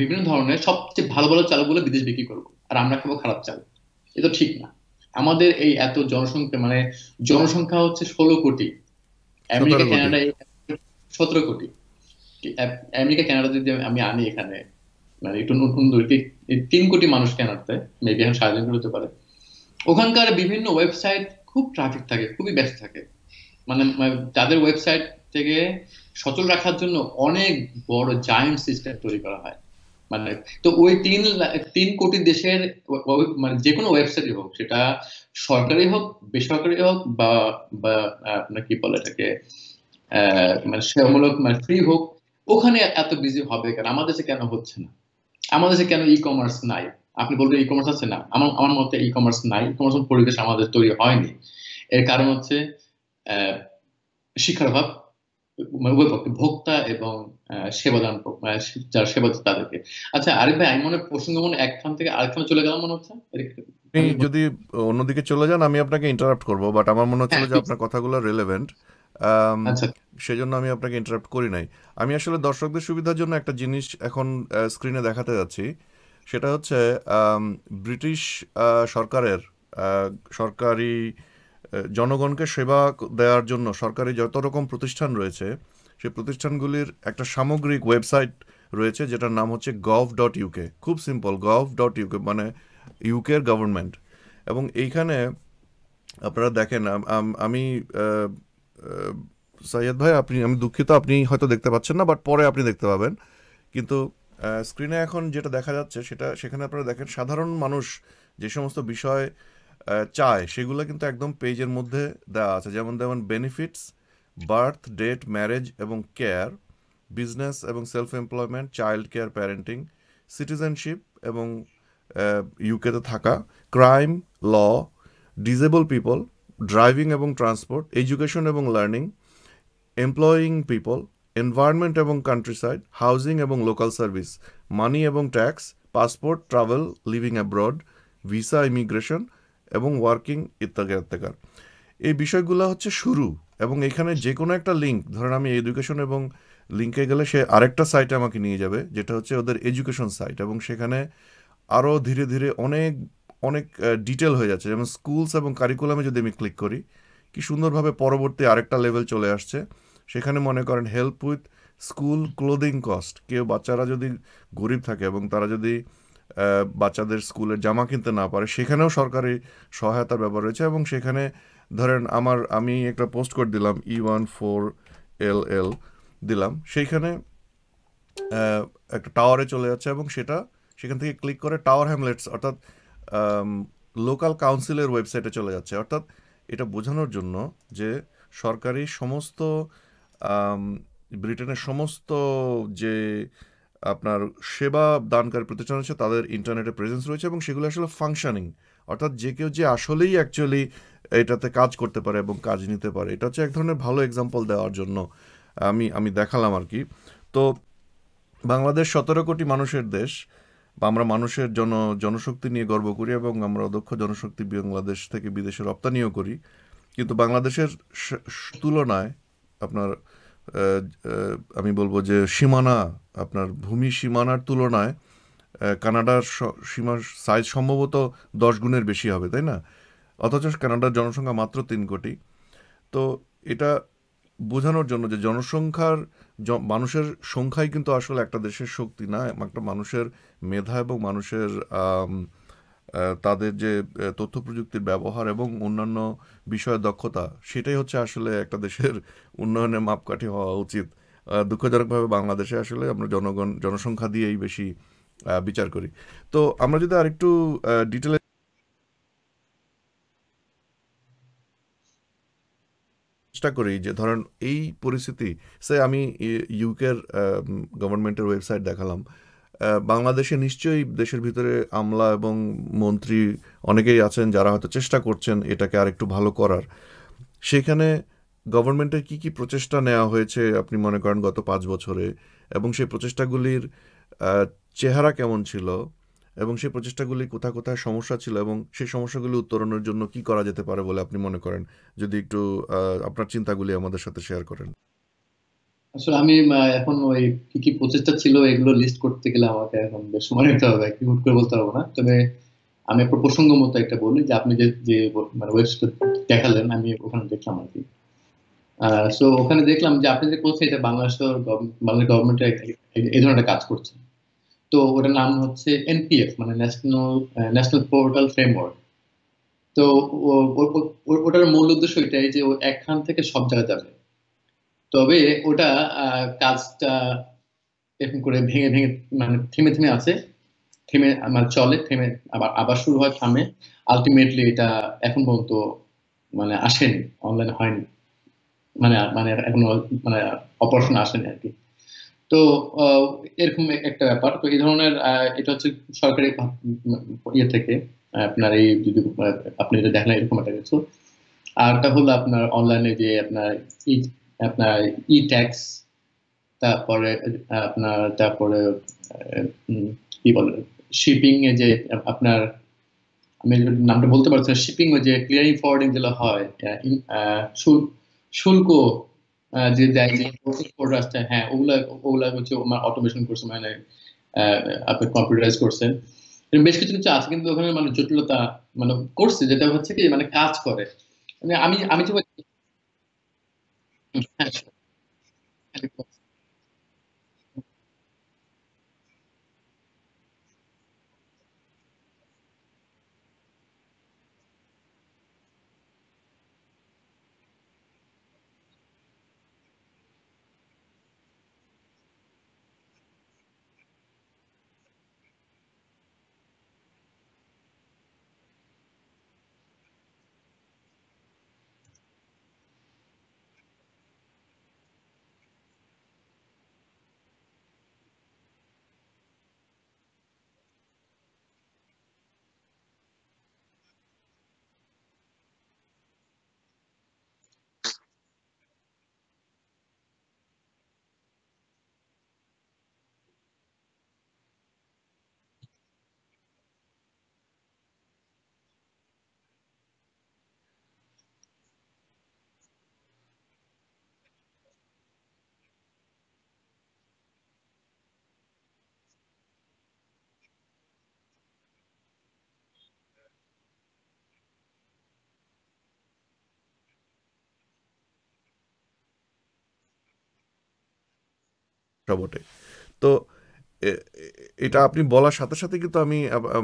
বিভিন্ন ধরনের সবচেয়ে ভালো ভালো চালগুলো বিদেশ বিক্রি করব আর আমরা খাবো খারাপ চাল এ তো ঠিক না আমাদের এই এত জনসংখ্যা মানে জনসংখ্যা হচ্ছে ষোলো কোটি আমেরিকা কানাডা সতেরো কোটি আমেরিকা কানাডা যদি আমি আনি এখানে মানে একটু নতুন তিন কোটি মানুষ কেনাতে মেবি এখন হতে পারে ওখানকার বিভিন্ন ওয়েবসাইট খুব ট্রাফিক থাকে খুবই ব্যস্ত থাকে মানে তাদের মানে ওয়েবসাইট থেকে সচল রাখার জন্য অনেক বড় জায়েন্ট সিস্টেম তৈরি করা হয় মানে তো ওই তিন তিন কোটি দেশের মানে যে কোনো ওয়েবসাইটই হোক সেটা সরকারি হোক বেসরকারি হোক বা বা আপনার কি বলে এটাকে মানে সেবামূলক মানে ফ্রি হোক ওখানে এত বিজি হবে কেন আমাদের দেশে কেন হচ্ছে না আমাদের দেশে কেন ই কমার্স নাই আপনি বলবেন ই কমার্স আছে না আমার আমার মতে ই কমার্স নাই ই কমার্স পরিবেশ আমাদের তৈরি হয়নি এর কারণ হচ্ছে শিক্ষার অভাব মানে উভয় ভোক্তা এবং সেবাদান যারা সেবা তাদেরকে আচ্ছা আরিফ ভাই আমি মনে প্রসঙ্গ মনে একখান থেকে আরেকখানে চলে গেলাম মনে হচ্ছে যদি অন্যদিকে চলে যান আমি আপনাকে ইন্টারাপ্ট করবো বাট আমার মনে হচ্ছিল হ্যাঁ, যে আপনার কথাগুলো রেলেভেন্ট Um, সেই জন্য আমি আপনাকে ইন্টারাপ্ট করি নাই আমি আসলে দর্শকদের সুবিধার জন্য একটা জিনিস এখন স্ক্রিনে দেখাতে যাচ্ছি সেটা হচ্ছে um, ব্রিটিশ সরকারের সরকারি জনগণকে সেবা দেওয়ার জন্য সরকারি যত রকম প্রতিষ্ঠান রয়েছে সেই প্রতিষ্ঠানগুলির একটা সামগ্রিক ওয়েবসাইট রয়েছে যেটার নাম হচ্ছে গভ ডট ইউকে খুব সিম্পল গভ ডট ইউকে মানে ইউকের গভর্নমেন্ট এবং এইখানে আপনারা দেখেন আমি সৈয়দ ভাই আপনি আমি দুঃখিত আপনি হয়তো দেখতে পাচ্ছেন না বাট পরে আপনি দেখতে পাবেন কিন্তু স্ক্রিনে এখন যেটা দেখা যাচ্ছে সেটা সেখানে আপনারা দেখেন সাধারণ মানুষ যে সমস্ত বিষয় চায় সেগুলো কিন্তু একদম পেজের মধ্যে দেওয়া আছে যেমন যেমন বেনিফিটস বার্থ ডেট ম্যারেজ এবং কেয়ার বিজনেস এবং self employment child care parenting citizenship এবং ইউকেতে থাকা crime law disabled people driving এবং ট্রান্সপোর্ট এডুকেশন এবং লার্নিং এমপ্লয়িং পিপল এনভায়রনমেন্ট এবং কান্ট্রিসাইড হাউজিং এবং লোকাল সার্ভিস মানি এবং tax passport travel living abroad visa immigration এবং ওয়ার্কিং ইত্যাদি ইত্যাকার এই বিষয়গুলো হচ্ছে শুরু এবং এখানে যে কোনো একটা লিঙ্ক ধরেন আমি এডুকেশন এবং লিঙ্কে গেলে সে আরেকটা সাইটে আমাকে নিয়ে যাবে যেটা হচ্ছে ওদের এডুকেশন সাইট এবং সেখানে আরও ধীরে ধীরে অনেক অনেক ডিটেল হয়ে যাচ্ছে যেমন স্কুলস এবং কারিকুলামে যদি আমি ক্লিক করি কি সুন্দরভাবে পরবর্তী আরেকটা লেভেল চলে আসছে সেখানে মনে করেন help with school clothing cost কেউ বাচ্চারা যদি গরিব থাকে এবং তারা যদি বাচ্চাদের স্কুলের জামা কিনতে না পারে সেখানেও সরকারি সহায়তার ব্যাপার রয়েছে এবং সেখানে ধরেন আমার আমি একটা পোস্ট কোড দিলাম ই ওয়ান ফোর এল এল দিলাম সেইখানে একটা টাওয়ারে চলে যাচ্ছে এবং সেটা সেখান থেকে ক্লিক করে টাওয়ার হ্যামলেটস অর্থাৎ লোকাল কাউন্সিলের ওয়েবসাইটে চলে যাচ্ছে অর্থাৎ এটা বোঝানোর জন্য যে সরকারি সমস্ত ব্রিটেনের সমস্ত যে আপনার সেবা দানকারী প্রতিষ্ঠান আছে তাদের ইন্টারনেটে প্রেজেন্স রয়েছে এবং সেগুলো আসলে ফাংশনিং অর্থাৎ যে কেউ যে আসলেই অ্যাকচুয়ালি এটাতে কাজ করতে পারে এবং কাজ নিতে পারে এটা হচ্ছে এক ধরনের ভালো এক্সাম্পল দেওয়ার জন্য আমি আমি দেখালাম আর কি তো বাংলাদেশ সতেরো কোটি মানুষের দেশ বা আমরা মানুষের জন জনশক্তি নিয়ে গর্ব করি এবং আমরা অদক্ষ জনশক্তি বাংলাদেশ থেকে বিদেশে রপ্তানিও করি কিন্তু বাংলাদেশের তুলনায় আপনার আমি বলবো যে সীমানা আপনার ভূমি সীমানার তুলনায় কানাডার সীমার সাইজ সম্ভবত দশ গুণের বেশি হবে তাই না অথচ কানাডার জনসংখ্যা মাত্র তিন কোটি তো এটা বোঝানোর জন্য যে জনসংখ্যার মানুষের সংখ্যাই কিন্তু আসলে একটা দেশের শক্তি না একটা মানুষের মেধা এবং মানুষের তাদের যে তথ্য প্রযুক্তির ব্যবহার এবং অন্যান্য বিষয়ে দক্ষতা সেটাই হচ্ছে আসলে একটা দেশের উন্নয়নের মাপকাঠি হওয়া উচিত দুঃখজনকভাবে বাংলাদেশে আসলে আমরা জনগণ জনসংখ্যা দিয়েই বেশি বিচার করি তো আমরা যদি আরেকটু ডিটেলে চেষ্টা করি যে ধরেন এই পরিস্থিতি সে আমি ইউকের গভর্নমেন্টের ওয়েবসাইট দেখালাম বাংলাদেশে নিশ্চয়ই দেশের ভিতরে আমলা এবং মন্ত্রী অনেকেই আছেন যারা হয়তো চেষ্টা করছেন এটাকে আরেকটু ভালো করার সেখানে গভর্নমেন্টের কি কি প্রচেষ্টা নেওয়া হয়েছে আপনি মনে করেন গত পাঁচ বছরে এবং সেই প্রচেষ্টাগুলির চেহারা কেমন ছিল এবং সেই প্রচেষ্টাগুলি কোথা কোথায় সমস্যা ছিল এবং সেই সমস্যাগুলি উত্তরণের জন্য কি করা যেতে পারে বলে আপনি মনে করেন যদি একটু আপনার চিন্তাগুলি আমাদের সাথে শেয়ার করেন আসলে আমি এখন ওই কি কি প্রচেষ্টা ছিল এগুলো লিস্ট করতে গেলে আমাকে এখন বেশ সময় নিতে হবে কি হুট করে বলতে পারবো না তবে আমি একটা প্রসঙ্গ মতো একটা বলি যে আপনি যে মানে ওয়েবসাইট দেখালেন আমি ওখানে দেখলাম আর কি সো ওখানে দেখলাম যে আপনি যে করছেন এটা বাংলাদেশের বাংলাদেশ গভর্নমেন্টের এই ধরনের কাজ করছেন তো ওটার নাম হচ্ছে এনপিএফ মানে ন্যাশনাল ন্যাশনাল পোর্টাল ফ্রেমওয়ার্ক তো ওটার মূল উদ্দেশ্য এটাই যে ও একখান থেকে সব জায়গায় যাবে তবে ওটা কাজটা এরকম করে ভেঙে ভেঙে মানে থেমে থেমে আছে থেমে মানে চলে থেমে আবার আবার শুরু হয় থামে আলটিমেটলি এটা এখন পর্যন্ত মানে আসেনি অনলাইন হয়নি মানে মানে এখনো মানে অপারেশন আসেনি আর কি তো এরকম একটা ব্যাপার তো এই ধরনের এটা হচ্ছে সরকারি ইয়ে থেকে আপনার এই যদি আপনি যেটা দেখেন এরকম একটা কিছু তা হলো আপনার অনলাইনে যে আপনার ই আপনার ই ট্যাক্স তারপরে আপনার তারপরে কি বলে শিপিং এ যে আপনার আমি নামটা বলতে পারছি না শিপিং যে ক্লিয়ারিং ফরওয়ার্ডিং যেগুলো হয় শুল্ক যে দেয় যে কোড আসছে হ্যাঁ ওগুলা ওগুলা হচ্ছে আমার অটোমেশন করছে মানে আপনি কম্পিউটারাইজ করছেন বেশ কিছু কিছু আছে কিন্তু ওখানে মানে জটিলতা মানে করছে যেটা হচ্ছে কি মানে কাজ করে মানে আমি আমি যে হ্যাঁ, হ্যাঁ, হ্যাঁ সমস্যা বটে তো এটা আপনি বলার সাথে সাথে কিন্তু আমি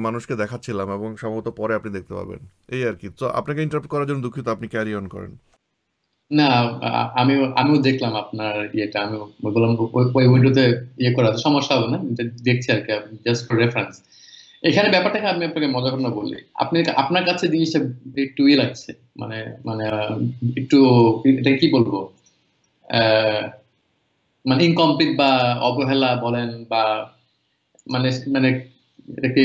মানুষকে দেখাচ্ছিলাম এবং সম্ভবত পরে আপনি দেখতে পাবেন এই আর কি তো আপনাকে ইন্টারাপ্ট করার জন্য দুঃখিত আপনি ক্যারি অন করেন না আমি আমিও দেখলাম আপনার ইয়েটা আমি বললাম ওই উইন্ডোতে ইয়ে করা সমস্যা হবে না দেখছি আর কি জাস্ট ফর রেফারেন্স এখানে ব্যাপারটাকে আমি আপনাকে মজা করে বলি আপনি আপনার কাছে জিনিসটা একটু ইয়ে লাগছে মানে মানে একটু এটা কি বলবো আহ মানে ইনকমপ্লিট বা অবহেলা বলেন বা মানে মানে এটাকে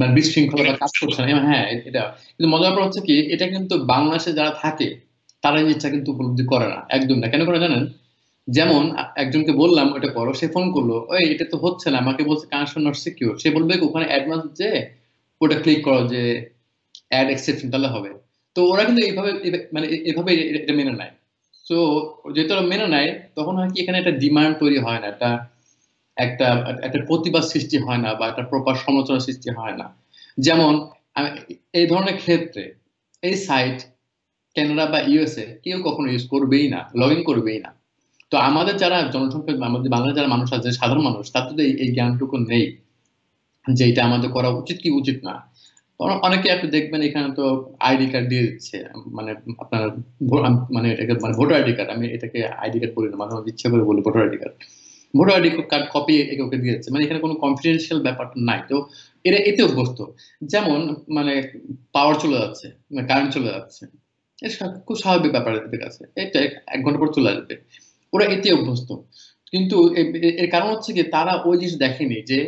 মানে বিশৃঙ্খলা কাজ করছে না হ্যাঁ এটা কিন্তু মজার ব্যাপার হচ্ছে কি এটা কিন্তু বাংলাদেশে যারা থাকে তারা ইচ্ছা কিন্তু উপলব্ধি করে না একদম না কেন করে জানেন যেমন একজনকে বললাম ওটা করো সে ফোন করলো ওই এটা তো হচ্ছে না আমাকে বলছে কানেকশন নট সিকিউর সে বলবে ওখানে অ্যাডভান্স যে ওটা ক্লিক করো যে অ্যাড এক্সেপশন তাহলে হবে তো ওরা কিন্তু এইভাবে মানে এভাবে এটা মেনে নেয় সো যেহেতু ওরা মেনে নেয় তখন হয় কি এখানে একটা ডিমান্ড তৈরি হয় না একটা একটা একটা প্রতিবাদ সৃষ্টি হয় না বা একটা প্রপার সমালোচনা সৃষ্টি হয় না যেমন এই ধরনের ক্ষেত্রে এই সাইট ক্যানাডা বা ইউএসএ কেউ কখনো ইউজ করবেই না লগ ইন করবেই না তো আমাদের যারা জনসংখ্যা আমাদের বাংলার যারা মানুষ আছে সাধারণ মানুষ তার তো এই জ্ঞানটুকু নেই যে এটা আমাদের করা উচিত কি উচিত না অনেকে আপনি দেখবেন এখানে তো আইডি কার্ড দিয়ে দিচ্ছে মানে আপনার মানে এটাকে মানে ভোটার আইডি কার্ড আমি এটাকে আইডি কার্ড বলি না মাঝে মাঝে ইচ্ছা করে বলি voter ID card voter ID card copy একে ওকে দিয়ে দিচ্ছে মানে এখানে কোনো কনফিডেন্সিয়াল ব্যাপারটা নাই তো এরা এতে অভ্যস্ত যেমন মানে পাওয়ার চলে যাচ্ছে কারেন্ট মানে চলে যাচ্ছে খুব স্বাভাবিক ব্যাপার এদের কাছে এটা এক ঘন্টা পর চলে আসবে ওরা এতে অভ্যস্ত কিন্তু এর কারণ হচ্ছে কি তারা ওই জিনিস দেখেনি যে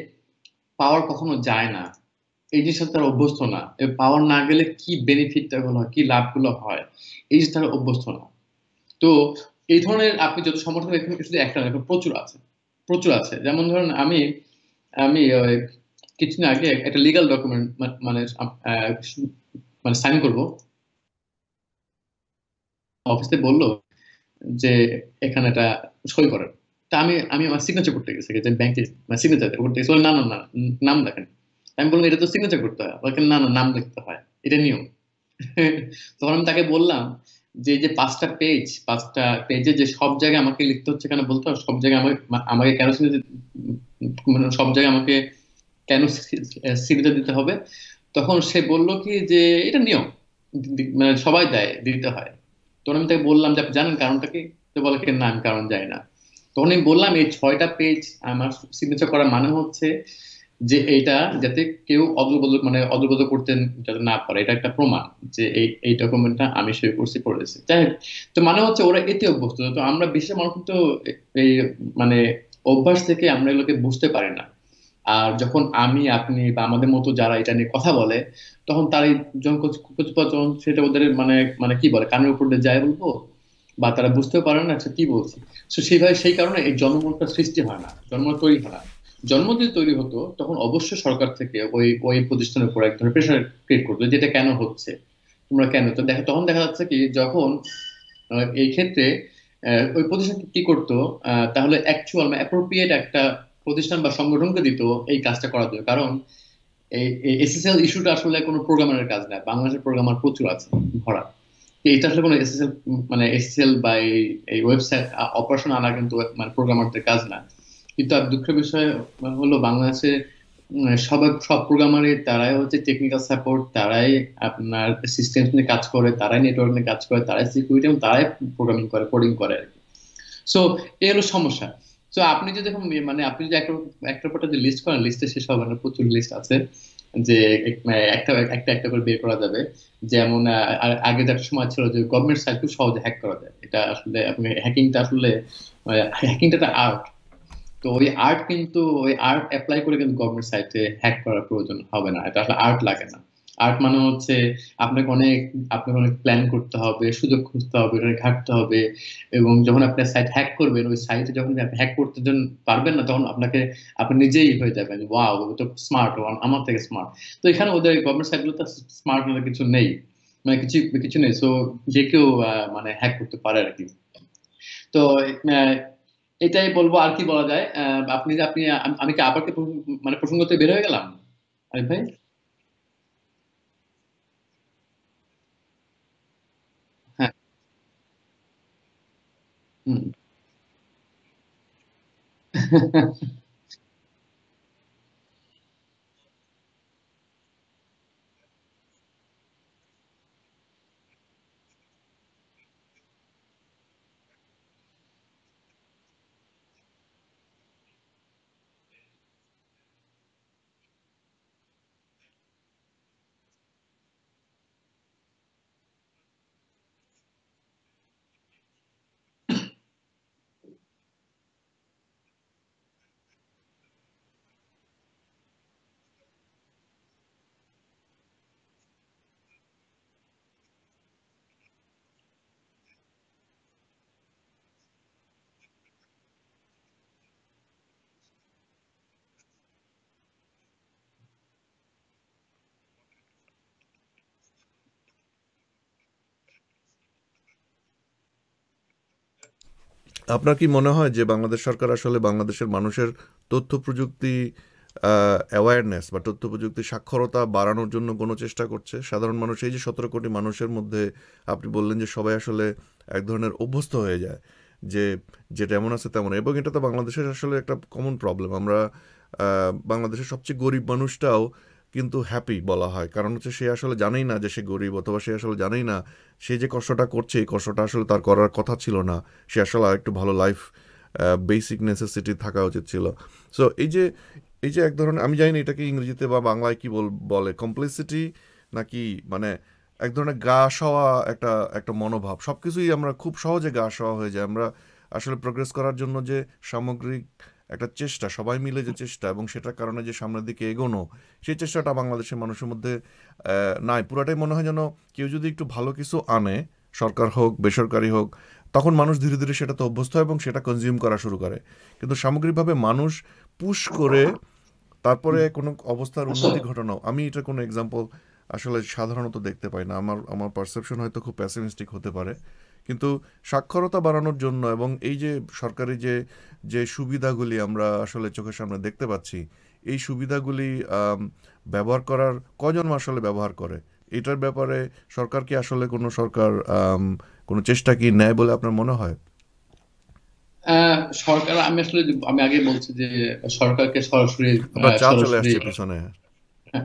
পাওয়ার কখনো যায় না এই সাথে তার অভ্যস্ত না পাওয়ার না গেলে কি বেনিফিটটা গুলো হয় কি লাভগুলো হয় এই জিনিস তার অভ্যস্ত না তো এই ধরনের আপনি যত সমর্থন দেখবেন শুধু একটা না প্রচুর আছে প্রচুর আছে যেমন ধরেন আমি আমি কিছুদিন আগে একটা লিগাল ডকুমেন্ট মানে মানে সাইন করবো অফিসে বলল যে এখানে এটা সই করেন তা আমি আমি আমার সিগনেচার করতে গেছি যে ব্যাংকে মানে সিগনেচার করতে গেছি না না না নাম দেখেন আমি বললাম এটা তো সিগনেচার করতে হয় বলকে না না নাম লিখতে হয় এটা নিয়ম তখন আমি তাকে বললাম যে যে পাঁচটা পেজ পাঁচটা পেজে যে সব জায়গায় আমাকে লিখতে হচ্ছে কেন বলতে হবে সব জায়গায় আমাকে আমাকে কেন মানে সব জায়গায় আমাকে কেন সিগনেচার দিতে হবে তখন সে বলল কি যে এটা নিয়ম মানে সবাই দেয় দিতে হয় তখন আমি তাকে বললাম যে আপনি জানেন কারণটা কি তো বলে কেন না আমি কারণ জানি না তখন আমি বললাম এই ছয়টা পেজ আমার সিগনেচার করার মানে হচ্ছে যে এইটা যাতে কেউ অদলবদল মানে অদলবদল করতে যাতে না পারে এটা একটা প্রমাণ যে এই এই ডকুমেন্টটা আমি সই করছি পড়েছি যাই হোক তো মানে হচ্ছে ওরা এতে অভ্যস্ত তো আমরা বিশ্বের মানুষ কিন্তু এই মানে অভ্যাস থেকে আমরা এগুলোকে বুঝতে পারি না আর যখন আমি আপনি বা আমাদের মতো যারা এটা নিয়ে কথা বলে তখন তারা যখন সেটা ওদের মানে মানে কি বলে কানের উপর যায় বলবো বা তারা বুঝতেও পারে না আচ্ছা কি বলছে তো সেইভাবে সেই কারণে এই জনমতটা সৃষ্টি হয় না জনমত তৈরি হয় না জন্মদিন তৈরি হতো তখন অবশ্যই সরকার থেকে ওই ওই প্রতিষ্ঠানের উপর এক ধরনের প্রেশার ক্রিয়েট করতো যে এটা কেন হচ্ছে তোমরা কেন তো দেখা তখন দেখা যাচ্ছে কি যখন এই ক্ষেত্রে ওই প্রতিষ্ঠান কি করতো তাহলে অ্যাকচুয়াল মানে অ্যাপ্রোপ্রিয়েট একটা প্রতিষ্ঠান বা সংগঠনকে দিত এই কাজটা করার জন্য কারণ এই এসএসএল ইস্যুটা আসলে কোনো প্রোগ্রামারের কাজ না বাংলাদেশের প্রোগ্রামার প্রচুর আছে ভরা এটা আসলে কোনো এসএসএল মানে এসএসএল বা এই ওয়েবসাইট অপারেশন আনা কিন্তু মানে প্রোগ্রামারদের কাজ না কিন্তু আর দুঃখের বিষয় হলো বাংলাদেশে সব সব প্রোগ্রামারে তারাই হচ্ছে টেকনিক্যাল সাপোর্ট তারাই আপনার সিস্টেম নিয়ে কাজ করে তারাই নেটওয়ার্ক নিয়ে কাজ করে তারাই সিকিউরিটি এবং তারাই প্রোগ্রামিং করে কোডিং করে আর কি সো এ হলো সমস্যা সো আপনি যদি মানে আপনি যদি একটা একটা যদি লিস্ট করেন লিস্টে শেষ হবে না প্রচুর লিস্ট আছে যে মানে একটা একটা একটা করে বের করা যাবে যেমন আগে একটা সময় ছিল যে গভর্নমেন্ট সাইট খুব সহজে হ্যাক করা যায় এটা আসলে আপনি হ্যাকিংটা আসলে হ্যাকিংটা মানে একটা আর্ট তো ওই আর্ট কিন্তু ওই আর্ট অ্যাপ্লাই করে কিন্তু গভর্নমেন্ট সাইটে হ্যাক করার প্রয়োজন হবে না এটা আসলে আর্ট লাগে না আর্ট মানে হচ্ছে আপনাকে অনেক আপনাকে অনেক প্ল্যান করতে হবে সুযোগ খুঁজতে হবে ঘাটতে হবে এবং যখন আপনি সাইট হ্যাক করবেন ওই সাইটে যখন আপনি হ্যাক করতে যখন পারবেন না তখন আপনাকে আপনি নিজেই হয়ে যাবেন ওয়াও ও তো স্মার্ট ওয়ান আমার থেকে স্মার্ট তো এখানে ওদের গভর্নমেন্ট সাইটগুলো তো স্মার্ট কিছু নেই মানে কিছু কিছু নেই সো যে কেউ মানে হ্যাক করতে পারে আর কি তো এটাই বলবো আর কি বলা যায় আপনি আপনি আমি কি আবার মানে প্রসঙ্গতে বের হয়ে গেলাম আরে ভাই হ্যাঁ হুম আপনার কি মনে হয় যে বাংলাদেশ সরকার আসলে বাংলাদেশের মানুষের তথ্য প্রযুক্তি অ্যাওয়ারনেস বা তথ্য প্রযুক্তি সাক্ষরতা বাড়ানোর জন্য কোনো চেষ্টা করছে সাধারণ মানুষ এই যে সতেরো কোটি মানুষের মধ্যে আপনি বললেন যে সবাই আসলে এক ধরনের অভ্যস্ত হয়ে যায় যে যেটা এমন আছে তেমন এবং এটা তো বাংলাদেশের আসলে একটা কমন প্রবলেম আমরা বাংলাদেশের সবচেয়ে গরিব মানুষটাও কিন্তু হ্যাপি বলা হয় কারণ হচ্ছে সে আসলে জানেই না যে সে গরিব অথবা সে আসলে জানেই না সে যে কষ্টটা করছে এই কষ্টটা আসলে তার করার কথা ছিল না সে আসলে একটু ভালো লাইফ বেসিক নেসেসিটি থাকা উচিত ছিল সো এই যে এই যে এক ধরনের আমি জানি না এটাকে ইংরেজিতে বা বাংলায় কি বল বলে কমপ্লেসিটি নাকি মানে এক ধরনের গা সওয়া একটা একটা মনোভাব সব কিছুই আমরা খুব সহজে গা সওয়া হয়ে যায় আমরা আসলে প্রোগ্রেস করার জন্য যে সামগ্রিক একটা চেষ্টা সবাই মিলে যে চেষ্টা এবং সেটার কারণে যে সামনের দিকে এগোনো সেই চেষ্টাটা বাংলাদেশের মানুষের মধ্যে নাই পুরাটাই মনে হয় যেন কেউ যদি একটু ভালো কিছু আনে সরকার হোক বেসরকারি হোক তখন মানুষ ধীরে ধীরে সেটাতে অভ্যস্ত হয় এবং সেটা কনজিউম করা শুরু করে কিন্তু সামগ্রিকভাবে মানুষ পুশ করে তারপরে কোনো অবস্থার উন্নতি ঘটানো আমি এটা কোনো এক্সাম্পল আসলে সাধারণত দেখতে পাই না আমার আমার পারসেপশন হয়তো খুব প্যাসিমিস্টিক হতে পারে কিন্তু সাক্ষরতা বাড়ানোর জন্য এবং এই যে সরকারি যে যে সুবিধাগুলি আমরা আসলে চোখের সামনে দেখতে পাচ্ছি এই সুবিধাগুলি ব্যবহার করার কজন আসলে ব্যবহার করে এটার ব্যাপারে সরকার কি আসলে কোনো সরকার কোনো চেষ্টা কি নেয় বলে আপনার মনে হয় সরকার আমি আসলে আমি আগে বলছি যে সরকারকে সরাসরি আসছে পিছনে হ্যাঁ।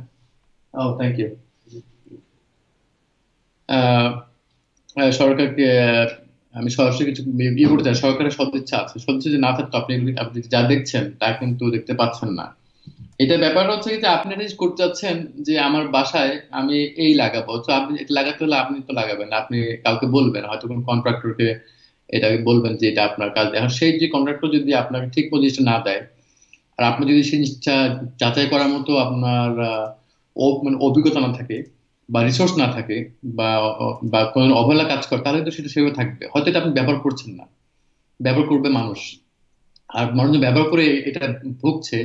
oh, সরকারকে আমি সরাসরি কিছু ইয়ে করতে চাই সরকারের সদিচ্ছা আছে সদিচ্ছা যে না থাকতো আপনি আপনি যা দেখছেন তা কিন্তু দেখতে পাচ্ছেন না এটা ব্যাপার হচ্ছে যে আপনি এটা করতে চাচ্ছেন যে আমার বাসায় আমি এই লাগাবো তো আপনি এটা লাগাতে হলে আপনি তো লাগাবেন আপনি কাউকে বলবেন হয়তো কোনো কন্ট্রাক্টরকে এটা বলবেন যে এটা আপনার কাজ এখন সেই যে কন্ট্রাক্টর যদি আপনাকে ঠিক পজিশন না দেয় আর আপনি যদি সেই জিনিসটা যাচাই করার মতো আপনার মানে অভিজ্ঞতা না থাকে বা রিসোর্স না থাকে বা বা কোনো অবহেলা কাজ করে তাহলে তো সেটা সেভাবে থাকবে হয়তো এটা আপনি ব্যবহার করছেন না ব্যবহার করবে মানুষ আর মানুষ ব্যবহার করে এটা ভুগছে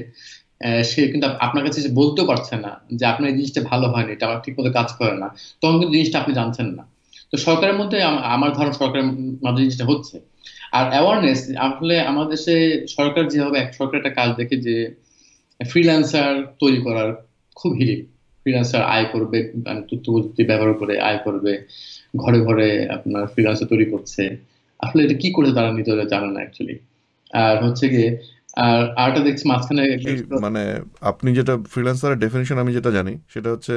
সে কিন্তু আপনার কাছে বলতেও পারছে না যে আপনার এই জিনিসটা ভালো হয়নি এটা আমার ঠিক মতো কাজ করে না তখন কিন্তু জিনিসটা আপনি জানছেন না তো সরকারের মধ্যে আমার ধারণা সরকারের মাধ্যমে জিনিসটা হচ্ছে আর অ্যাওয়ারনেস আসলে আমাদের দেশে সরকার যেভাবে এক সরকার একটা কাজ দেখে যে ফ্রিল্যান্সার তৈরি করার খুব হিরিক ফ্রিলান্সার আয় করবে মানে তথ্য প্রযুক্তি ব্যবহার করে আয় করবে ঘরে ঘরে আপনার ফ্রিলান্সার তৈরি করছে আসলে এটা কি করে তারা নিজেরা জানে না অ্যাকচুয়ালি আর হচ্ছে গিয়ে আর আরটা দেখছি মাঝখানে মানে আপনি যেটা ডেফিনিশন আমি যেটা জানি সেটা হচ্ছে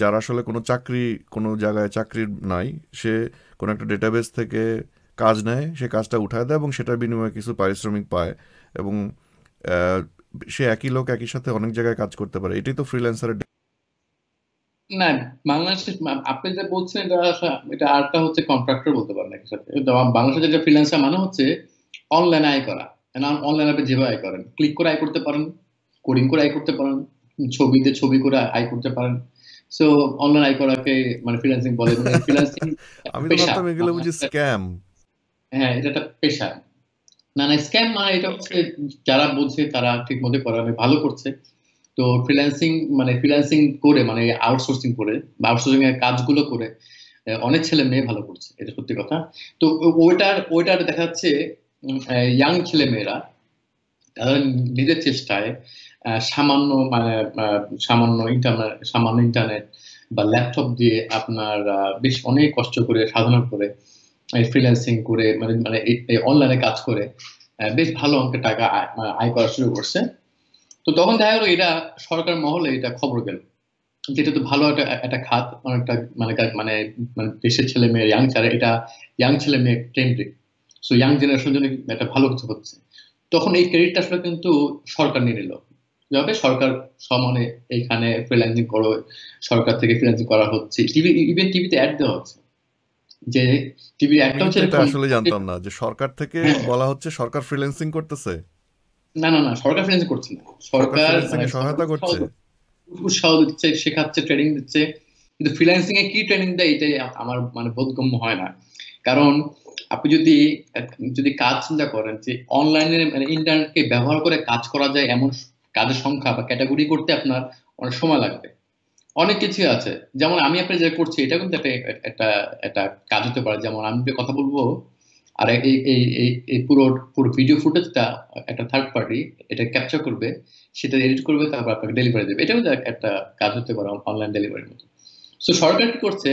যারা আসলে কোনো চাকরি কোনো জায়গায় চাকরির নাই সে কোনো একটা ডেটাবেস থেকে কাজ নেয় সে কাজটা উঠায় দেয় এবং সেটার বিনিময়ে কিছু পারিশ্রমিক পায় এবং সে একই লোক একই সাথে অনেক জায়গায় কাজ করতে পারে এটাই তো ফ্রিল্যান্সারের না বাংলাদেশে আপনি যা বলছেন এটা এটা আরটা হচ্ছে কন্ট্রাক্টর বলতে পারেন একই সাথে বাংলাদেশে যেটা ফ্রিল্যান্সার মানে হচ্ছে অনলাইন আয় করা অনলাইন আপনি যেভাবে আয় করেন ক্লিক করে আয় করতে পারেন কোডিং করে আয় করতে পারেন ছবিতে ছবি করে আয় করতে পারেন সো অনলাইন আয় করাকে মানে ফ্রিল্যান্সিং বলে ফ্রিল্যান্সিং মানে আমি তো ভাবতাম এগুলো বুঝি স্ক্যাম হ্যাঁ এটা একটা পেশা না না স্ক্যাম মানে এটা হচ্ছে যারা বলছে তারা ঠিক মতো করা ভালো করছে তো ফ্রিল্যান্সিং মানে ফ্রিল্যান্সিং করে মানে আউটসোর্সিং করে বা আউটসোর্সিং এর কাজগুলো করে অনেক ছেলে মেয়ে ভালো করছে এটা সত্যি কথা তো ওইটার ওইটার দেখা যাচ্ছে ইয়াং ছেলে মেয়েরা তারা নিজের চেষ্টায় সামান্য মানে সামান্য ইন্টারনেট সামান্য ইন্টারনেট বা ল্যাপটপ দিয়ে আপনার বেশ অনেক কষ্ট করে সাধনা করে এই ফ্রিল্যান্সিং করে মানে মানে এই অনলাইনে কাজ করে বেশ ভালো অঙ্কের টাকা আয় করা শুরু করছে তো তখন দেখা গেলো এটা সরকার মহলে এটা খবর গেল যেটা তো ভালো একটা একটা খাত অনেকটা মানে মানে মানে দেশের ছেলে মেয়ের ইয়াং তারা এটা ইয়াং ছেলে মেয়ে কেন্দ্রিক সো ইয়াং জেনারেশন জন্য একটা ভালো কিছু হচ্ছে তখন এই ক্রেডিটটা আসলে কিন্তু সরকার নিয়ে নিল যাবে সরকার সমানে এইখানে ফ্রিল্যান্সিং করো সরকার থেকে ফ্রিল্যান্সিং করা হচ্ছে টিভি ইভেন টিভিতে অ্যাড দেওয়া হচ্ছে যে টিভির একটা হচ্ছে আসলে জানতাম না যে সরকার থেকে হ্যাঁ। বলা হচ্ছে সরকার ফ্রিল্যান্সিং করতেছে না না না সরকার করছে না সরকার মানে সহায়তা করছে উৎসাহ দিচ্ছে শেখাচ্ছে ট্রেনিং দিচ্ছে কিন্তু ফ্রিল্যান্সিং এ কি ট্রেনিং দেয় এটাই আমার মানে বোধগম্য হয় না কারণ আপনি যদি যদি কাজ চিন্তা করেন যে অনলাইনে মানে ইন্টারনেটকে ব্যবহার করে কাজ করা যায় এমন কাজের সংখ্যা বা ক্যাটাগরি করতে আপনার অনেক সময় লাগবে অনেক কিছু আছে যেমন আমি আপনি যেটা করছি এটা কিন্তু একটা একটা একটা কাজ হতে পারে যেমন আমি কথা বলবো আর এই এই এই পুরো পুরো ভিডিও ফুটেজটা একটা থার্ড পার্টি এটা ক্যাপচার করবে সেটা এডিট করবে তারপর আপনাকে ডেলিভারি দেবে এটা কিন্তু একটা কাজ হতে পারে অনলাইন ডেলিভারির মতো সো সরকার কি করছে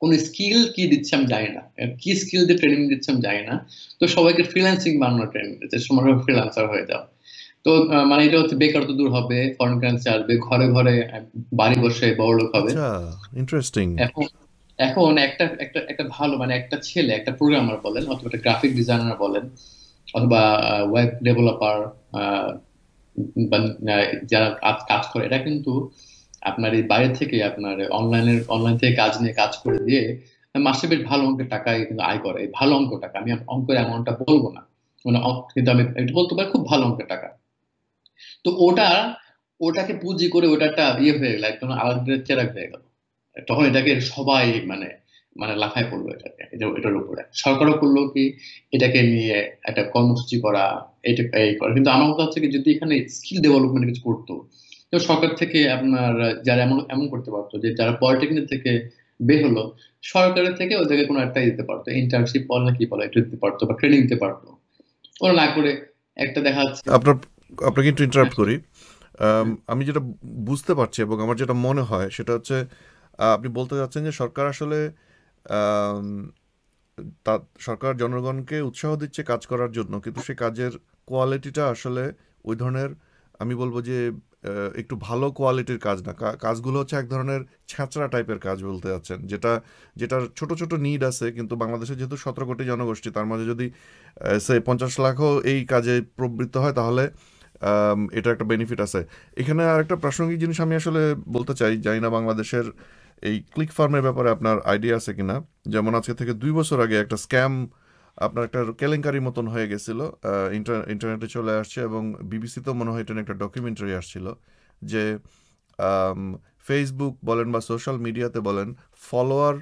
কোন স্কিল কি দিচ্ছে আমি জানি না কি স্কিল দিয়ে ট্রেনিং দিচ্ছে আমি জানি না তো সবাইকে ফ্রিল্যান্সিং বানানোর ট্রেনিং দিচ্ছে সময় ফ্রিল্যান্সার হয়ে যাও তো মানে এটা হচ্ছে বেকার তো দূর হবে ফরেন কারেন্সি আসবে ঘরে ঘরে বাড়ি বসে বড় লোক হবে ইন্টারেস্টিং আচ্ছা, এখন এখন একটা একটা একটা ভালো মানে একটা ছেলে একটা প্রোগ্রামার বলেন অথবা একটা গ্রাফিক ডিজাইনার বলেন অথবা ওয়েব ডেভেলপার যারা কাজ করে এটা কিন্তু আপনার এই বাইরে থেকে আপনার অনলাইনের অনলাইন থেকে কাজ নিয়ে কাজ করে দিয়ে মাসে বেশ ভালো অঙ্কের টাকা কিন্তু আয় করে ভালো অঙ্ক টাকা আমি অঙ্কের অ্যামাউন্টটা বলবো না মানে কিন্তু আমি বলতে পারি খুব ভালো অঙ্কের টাকা তো ওটা ওটাকে পুঁজি করে ওটা একটা ইয়ে হয়ে গেল একদম আলাদা চেরাক হয়ে গেল তখন এটাকে সবাই মানে মানে লাফায় পড়লো এটাকে এটার উপরে সরকারও করলো কি এটাকে নিয়ে একটা কর্মসূচি করা এটা এই করা কিন্তু আমার কথা হচ্ছে কি যদি এখানে স্কিল ডেভেলপমেন্ট কিছু করতো তো সরকার থেকে আপনার যারা এমন এমন করতে পারতো যে যারা পলিটেকনিক থেকে বের হলো সরকারের থেকে ওদেরকে কোনো একটা দিতে পারতো ইন্টার্নশিপ বল না কি বলো এটা দিতে পারতো বা ট্রেনিং দিতে পারতো ওরা না করে একটা দেখা যাচ্ছে আপনার আপনাকে একটু ইন্টারাপ্ট হ্যাঁ। করি আমি যেটা বুঝতে পারছি এবং আমার যেটা মনে হয় সেটা হচ্ছে আপনি বলতে চাচ্ছেন যে সরকার আসলে তা সরকার জনগণকে উৎসাহ দিচ্ছে কাজ করার জন্য কিন্তু সে কাজের কোয়ালিটিটা আসলে ওই ধরনের আমি বলবো যে একটু ভালো কোয়ালিটির কাজ না কাজগুলো হচ্ছে এক ধরনের ছ্যাঁচড়া টাইপের কাজ বলতে যাচ্ছেন যেটা যেটার ছোট ছোট নিড আছে কিন্তু বাংলাদেশে যেহেতু সতেরো কোটি জনগোষ্ঠী তার মাঝে যদি সে পঞ্চাশ লাখও এই কাজে প্রবৃত্ত হয় তাহলে এটা একটা বেনিফিট আছে এখানে আর একটা প্রাসঙ্গিক জিনিস আমি আসলে বলতে চাই জানি না বাংলাদেশের এই ক্লিক ফার্মের ব্যাপারে আপনার আইডিয়া আছে কিনা যেমন আজকে থেকে দুই বছর আগে একটা স্ক্যাম আপনার একটা কেলেঙ্কারি মতন হয়ে গেছিল ইন্টারনেটে চলে আসছে এবং তো মনে হয় এটা একটা ডকুমেন্টারি আসছিল যে ফেসবুক বলেন বা সোশ্যাল মিডিয়াতে বলেন ফলোয়ার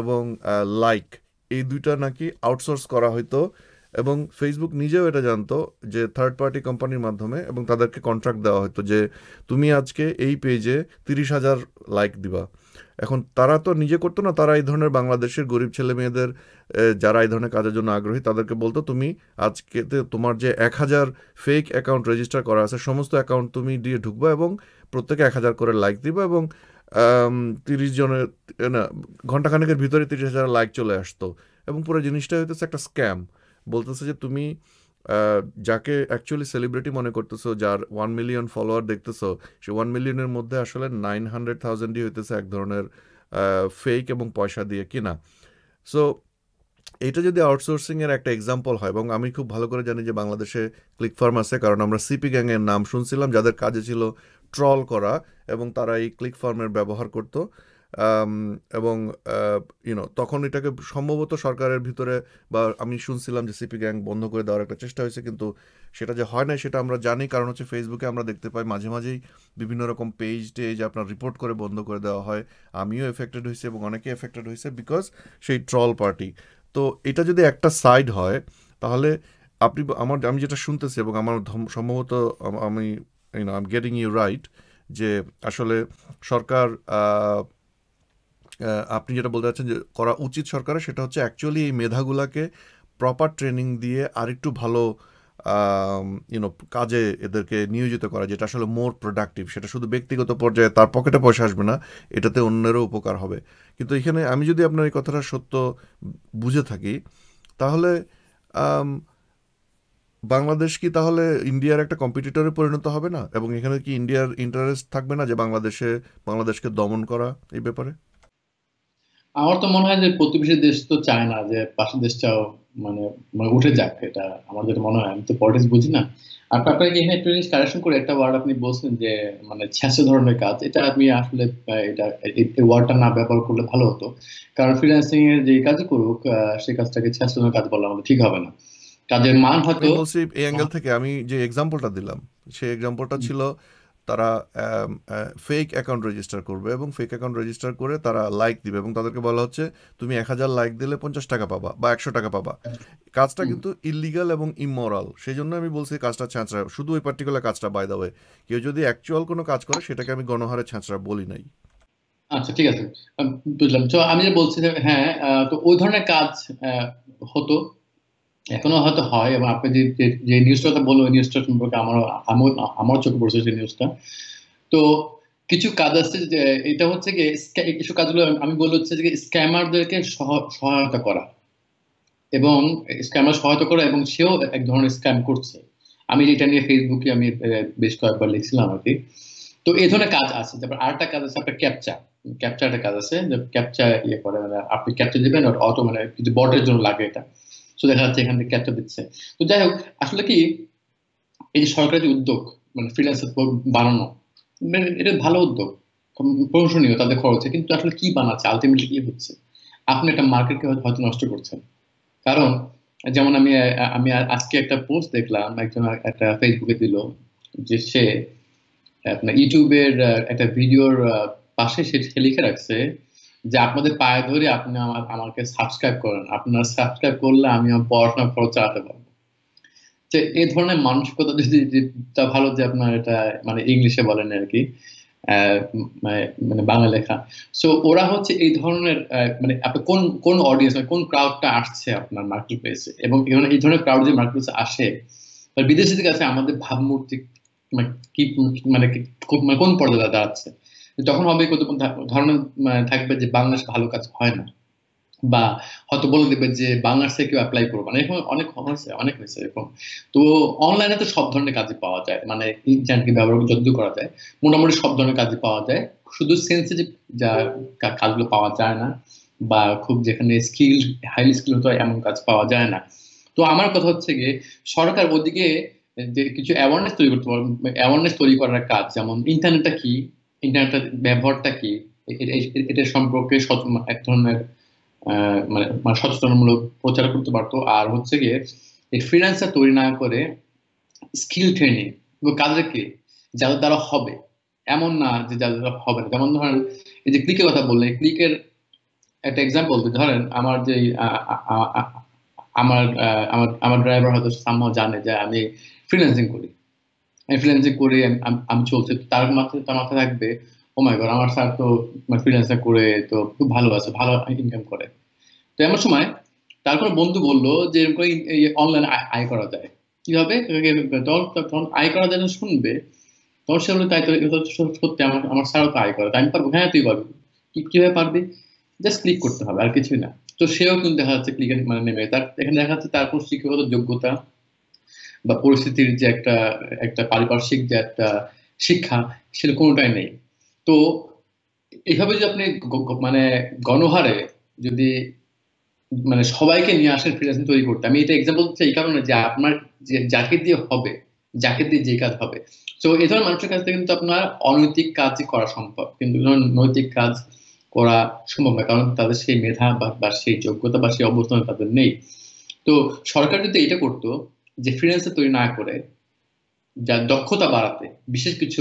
এবং লাইক এই দুইটা নাকি আউটসোর্স করা হয়তো এবং ফেসবুক নিজেও এটা জানতো যে থার্ড পার্টি কোম্পানির মাধ্যমে এবং তাদেরকে কন্ট্রাক্ট দেওয়া হতো যে তুমি আজকে এই পেজে তিরিশ হাজার লাইক দিবা এখন তারা তো নিজে করতো না তারা এই ধরনের বাংলাদেশের গরিব ছেলে মেয়েদের যারা এই ধরনের কাজের জন্য আগ্রহী তাদেরকে বলতো তুমি আজকে তোমার যে এক হাজার ফেক অ্যাকাউন্ট রেজিস্টার করা আছে সমস্ত অ্যাকাউন্ট তুমি দিয়ে ঢুকবো এবং প্রত্যেকে এক হাজার করে লাইক দিবা এবং তিরিশ জনের না ঘন্টাখানেকের ভিতরে তিরিশ হাজার লাইক চলে আসতো এবং পুরো জিনিসটা হইতেছে একটা স্ক্যাম বলতেছে যে তুমি যাকে অ্যাকচুয়ালি সেলিব্রিটি মনে করতেছো যার ওয়ান মিলিয়ন ফলোয়ার দেখতেছো সে ওয়ান মিলিয়নের মধ্যে আসলে নাইন হান্ড্রেড থাউজেন্ডই হইতেছে এক ধরনের ফেক এবং পয়সা দিয়ে কিনা সো এটা যদি আউটসোর্সিংয়ের একটা এক্সাম্পল হয় এবং আমি খুব ভালো করে জানি যে বাংলাদেশে ক্লিক ফার্ম আছে কারণ আমরা সিপি গ্যাংয়ের নাম শুনছিলাম যাদের কাজে ছিল ট্রল করা এবং তারা এই ক্লিক ফার্মের ব্যবহার করতো এবং ইউনো তখন এটাকে সম্ভবত সরকারের ভিতরে বা আমি শুনছিলাম যে সিপি গ্যাং বন্ধ করে দেওয়ার একটা চেষ্টা হয়েছে কিন্তু সেটা যে হয় না সেটা আমরা জানি কারণ হচ্ছে ফেসবুকে আমরা দেখতে পাই মাঝে মাঝেই বিভিন্ন রকম পেজ টেজ আপনার রিপোর্ট করে বন্ধ করে দেওয়া হয় আমিও এফেক্টেড হয়েছে এবং অনেকে এফেক্টেড হয়েছে বিকজ সেই ট্রল পার্টি তো এটা যদি একটা সাইড হয় তাহলে আপনি আমার আমি যেটা শুনতেছি এবং আমার সম্ভবত আমি you know am getting you right যে আসলে সরকার আপনি যেটা বলতে চাচ্ছেন যে করা উচিত সরকারের সেটা হচ্ছে অ্যাকচুয়ালি এই মেধাগুলাকে প্রপার ট্রেনিং দিয়ে আরেকটু ভালো ইউনো কাজে এদেরকে নিয়োজিত করা যেটা আসলে মোর প্রোডাক্টিভ সেটা শুধু ব্যক্তিগত পর্যায়ে তার পকেটে পয়সা আসবে না এটাতে অন্যেরও উপকার হবে কিন্তু এখানে আমি যদি আপনার এই কথাটা সত্য বুঝে থাকি তাহলে বাংলাদেশ কি তাহলে ইন্ডিয়ার একটা কম্পিটিটরে পরিণত হবে না এবং এখানে কি ইন্ডিয়ার ইন্টারেস্ট থাকবে না যে বাংলাদেশে বাংলাদেশকে দমন করা এই ব্যাপারে আমার তো মনে হয় যে প্রতিবেশী দেশ তো চায় না যে পাশের দেশটাও মানে, মানে উঠে যাক এটা আমার যেটা মনে হয় আমি তো পলিটিক্স বুঝি না আর আপনাকে এখানে জিনিস কারেকশন করে একটা ওয়ার্ড আপনি বলছেন যে মানে ছ্যাঁচে ধরনের কাজ এটা আসলে এটা এই ওয়ার্ডটা না ব্যবহার করলে ভালো হতো কারণ ফ্রিল্যান্সিং এর যে কাজ করুক সেই কাজটাকে ছ্যাঁচে ধরনের কাজ বলা আমাদের ঠিক হবে না কাজের মান হয়তো এই অ্যাঙ্গেল থেকে আমি যে এক্সাম্পলটা দিলাম সেই এক্সাম্পলটা ছিল তারা ফেক অ্যাকাউন্ট রেজিস্টার করবে এবং ফেক অ্যাকাউন্ট রেজিস্টার করে তারা লাইক দিবে এবং তাদেরকে বলা হচ্ছে তুমি এক হাজার লাইক দিলে পঞ্চাশ টাকা পাবা বা একশো টাকা পাবা কাজটা কিন্তু ইলিগাল এবং ইমরাল সেই জন্য আমি বলছি কাজটা ছাঁচড়া শুধু ওই পার্টিকুলার কাজটা বাই দাবে কেউ যদি অ্যাকচুয়াল কোনো কাজ করে সেটাকে আমি গণহারে ছ্যাঁচড়া বলি নাই আচ্ছা ঠিক আছে বুঝলাম তো আমি বলছি হ্যাঁ তো ওই ধরনের কাজ হতো এখনো হয়তো হয় এবং আপনি যে যে নিউজটা বললো ওই নিউজটা সম্পর্কে আমার আমার চোখে পড়ছে সেই নিউজটা তো কিছু কাজ আছে এটা হচ্ছে কি কিছু কাজগুলো আমি বলবো হচ্ছে যে স্ক্যামারদেরকে সহায়তা করা এবং স্ক্যামার সহায়তা করা এবং সেও এক ধরনের স্ক্যাম করছে আমি এটা নিয়ে ফেসবুকে আমি বেশ কয়েকবার লিখছিলাম আর কি তো এই ধরনের কাজ আছে তারপর আরেকটা কাজ আছে আপনার ক্যাপচা ক্যাপচা একটা কাজ আছে ক্যাপচা ইয়ে করে মানে আপনি ক্যাপচা দেবেন অত মানে কিছু বটের জন্য লাগে এটা তো দেখা যাচ্ছে এখান থেকে ক্যাচটা দিচ্ছে তো যাই হোক আসলে কি এই যে সরকারি উদ্যোগ মানে ফ্রিল্যান্সার বানানো মানে এটা ভালো উদ্যোগ প্রশংসনীয় তাদের খরচে কিন্তু আসলে কি বানাচ্ছে আলটিমেটলি কি হচ্ছে আপনি একটা মার্কেটকে হয়তো নষ্ট করছেন কারণ যেমন আমি আমি আজকে একটা পোস্ট দেখলাম একজন একটা ফেসবুকে দিল যে সে আপনার ইউটিউবের একটা ভিডিওর পাশে সে লিখে রাখছে যে আপনাদের পায়ে ধরে আপনি আমার আমাকে সাবস্ক্রাইব করেন আপনার সাবস্ক্রাইব করলে আমি আমার পড়াশোনা খরচ চালাতে পারবো যে এই ধরনের মানসিকতা যদি ভালো যে আপনার এটা মানে ইংলিশে বলেন আর কি মানে, মানে বাংলা লেখা সো ওরা হচ্ছে এই ধরনের মানে আপনি কোন কোন অডিয়েন্স মানে কোন ক্রাউডটা আসছে আপনার মার্কেট প্লেসে এবং এই ধরনের ক্রাউড যে মার্কেট প্লেসে আসে বিদেশিদের কাছে আমাদের ভাবমূর্তি মানে কি মানে, মানে কোন পর্যায়ে দাঁড়াচ্ছে তখন হবে কত ধারণা মানে থাকবে যে বাংলাদেশ ভালো কাজ হয় না বা হয়তো বলে দেবে যে বাংলাদেশে কেউ অ্যাপ্লাই করবো না এরকম অনেক হয়েছে অনেক হয়েছে এরকম তো অনলাইনে তো সব ধরনের কাজই পাওয়া যায় মানে ইন্টারনেটকে ব্যবহার করে যদ্দু করা যায় মোটামুটি সব ধরনের কাজই পাওয়া যায় শুধু সেন্সিটিভ যা কাজগুলো পাওয়া যায় না বা খুব যেখানে স্কিল হাইলি স্কিল হতো এমন কাজ পাওয়া যায় না তো আমার কথা হচ্ছে গিয়ে সরকার ওদিকে যে কিছু অ্যাওয়ারনেস তৈরি করতে পারবে অ্যাওয়ারনেস তৈরি করার কাজ যেমন ইন্টারনেটটা কি ইন্টারনেটের ব্যবহারটা কি এটা সম্পর্কে এক ধরনের মানে, মানে সচেতনমূলক প্রচার করতে পারতো আর হচ্ছে গিয়ে এই ফ্রিল্যান্সার তৈরি না করে স্কিল ট্রেনিং কাদেরকে যাদের দ্বারা হবে এমন না যে যাদের দ্বারা হবে না যেমন ধরেন এই যে ক্লিকের কথা বললেন ক্লিকের একটা এক্সাম্পল ধরেন আমার যে আমার আমার আমার ড্রাইভার হয়তো সাম্য জানে যে আমি ফ্রিল্যান্সিং করি ফ্রিল্যান্সিং করে আমি চলছে তার মাথায় তার মাথায় থাকবে ও মাই গড আমার স্যার তো ফ্রিল্যান্সার মানে করে তো খুব ভালো আছে ভালো ইনকাম করে তো এমন সময় তার কোনো বন্ধু বললো যে এরকম করে অনলাইন আয় করা যায় কিভাবে তখন আয় করা যায় শুনবে তখন সে বললো তাই তো সত্যি আমার আমার স্যারও তো আয় করে আমি পারবো হ্যাঁ তুই পারবি কিভাবে পারবি জাস্ট ক্লিক করতে হবে আর কিছুই না তো সেও কিন্তু দেখা যাচ্ছে ক্লিকের মানে নেমে তার এখানে দেখা যাচ্ছে তারপর কোনো যোগ্যতা বা পরিস্থিতির যে একটা একটা পারিপার্শ্বিক যে একটা শিক্ষা সেটা কোনোটাই নেই তো এইভাবে যদি আপনি মানে গণহারে যদি মানে সবাইকে নিয়ে আসেন ফ্রিল্যান্সিং তৈরি করতে আমি এটা এক্সাম্পল দিচ্ছি এই কারণে যে আপনার যে যাকে দিয়ে হবে যাকে দিয়ে যে কাজ হবে তো এই ধরনের মানুষের কাছ থেকে কিন্তু আপনার অনৈতিক কাজই করা সম্ভব কিন্তু নৈতিক কাজ করা সম্ভব না কারণ তাদের সেই মেধা বা সেই যোগ্যতা বা সেই অবস্থান তাদের নেই তো সরকার যদি এটা করতো যে ফ্রিল্যান্সে তৈরি না করে যা দক্ষতা বাড়াতে বিশেষ কিছু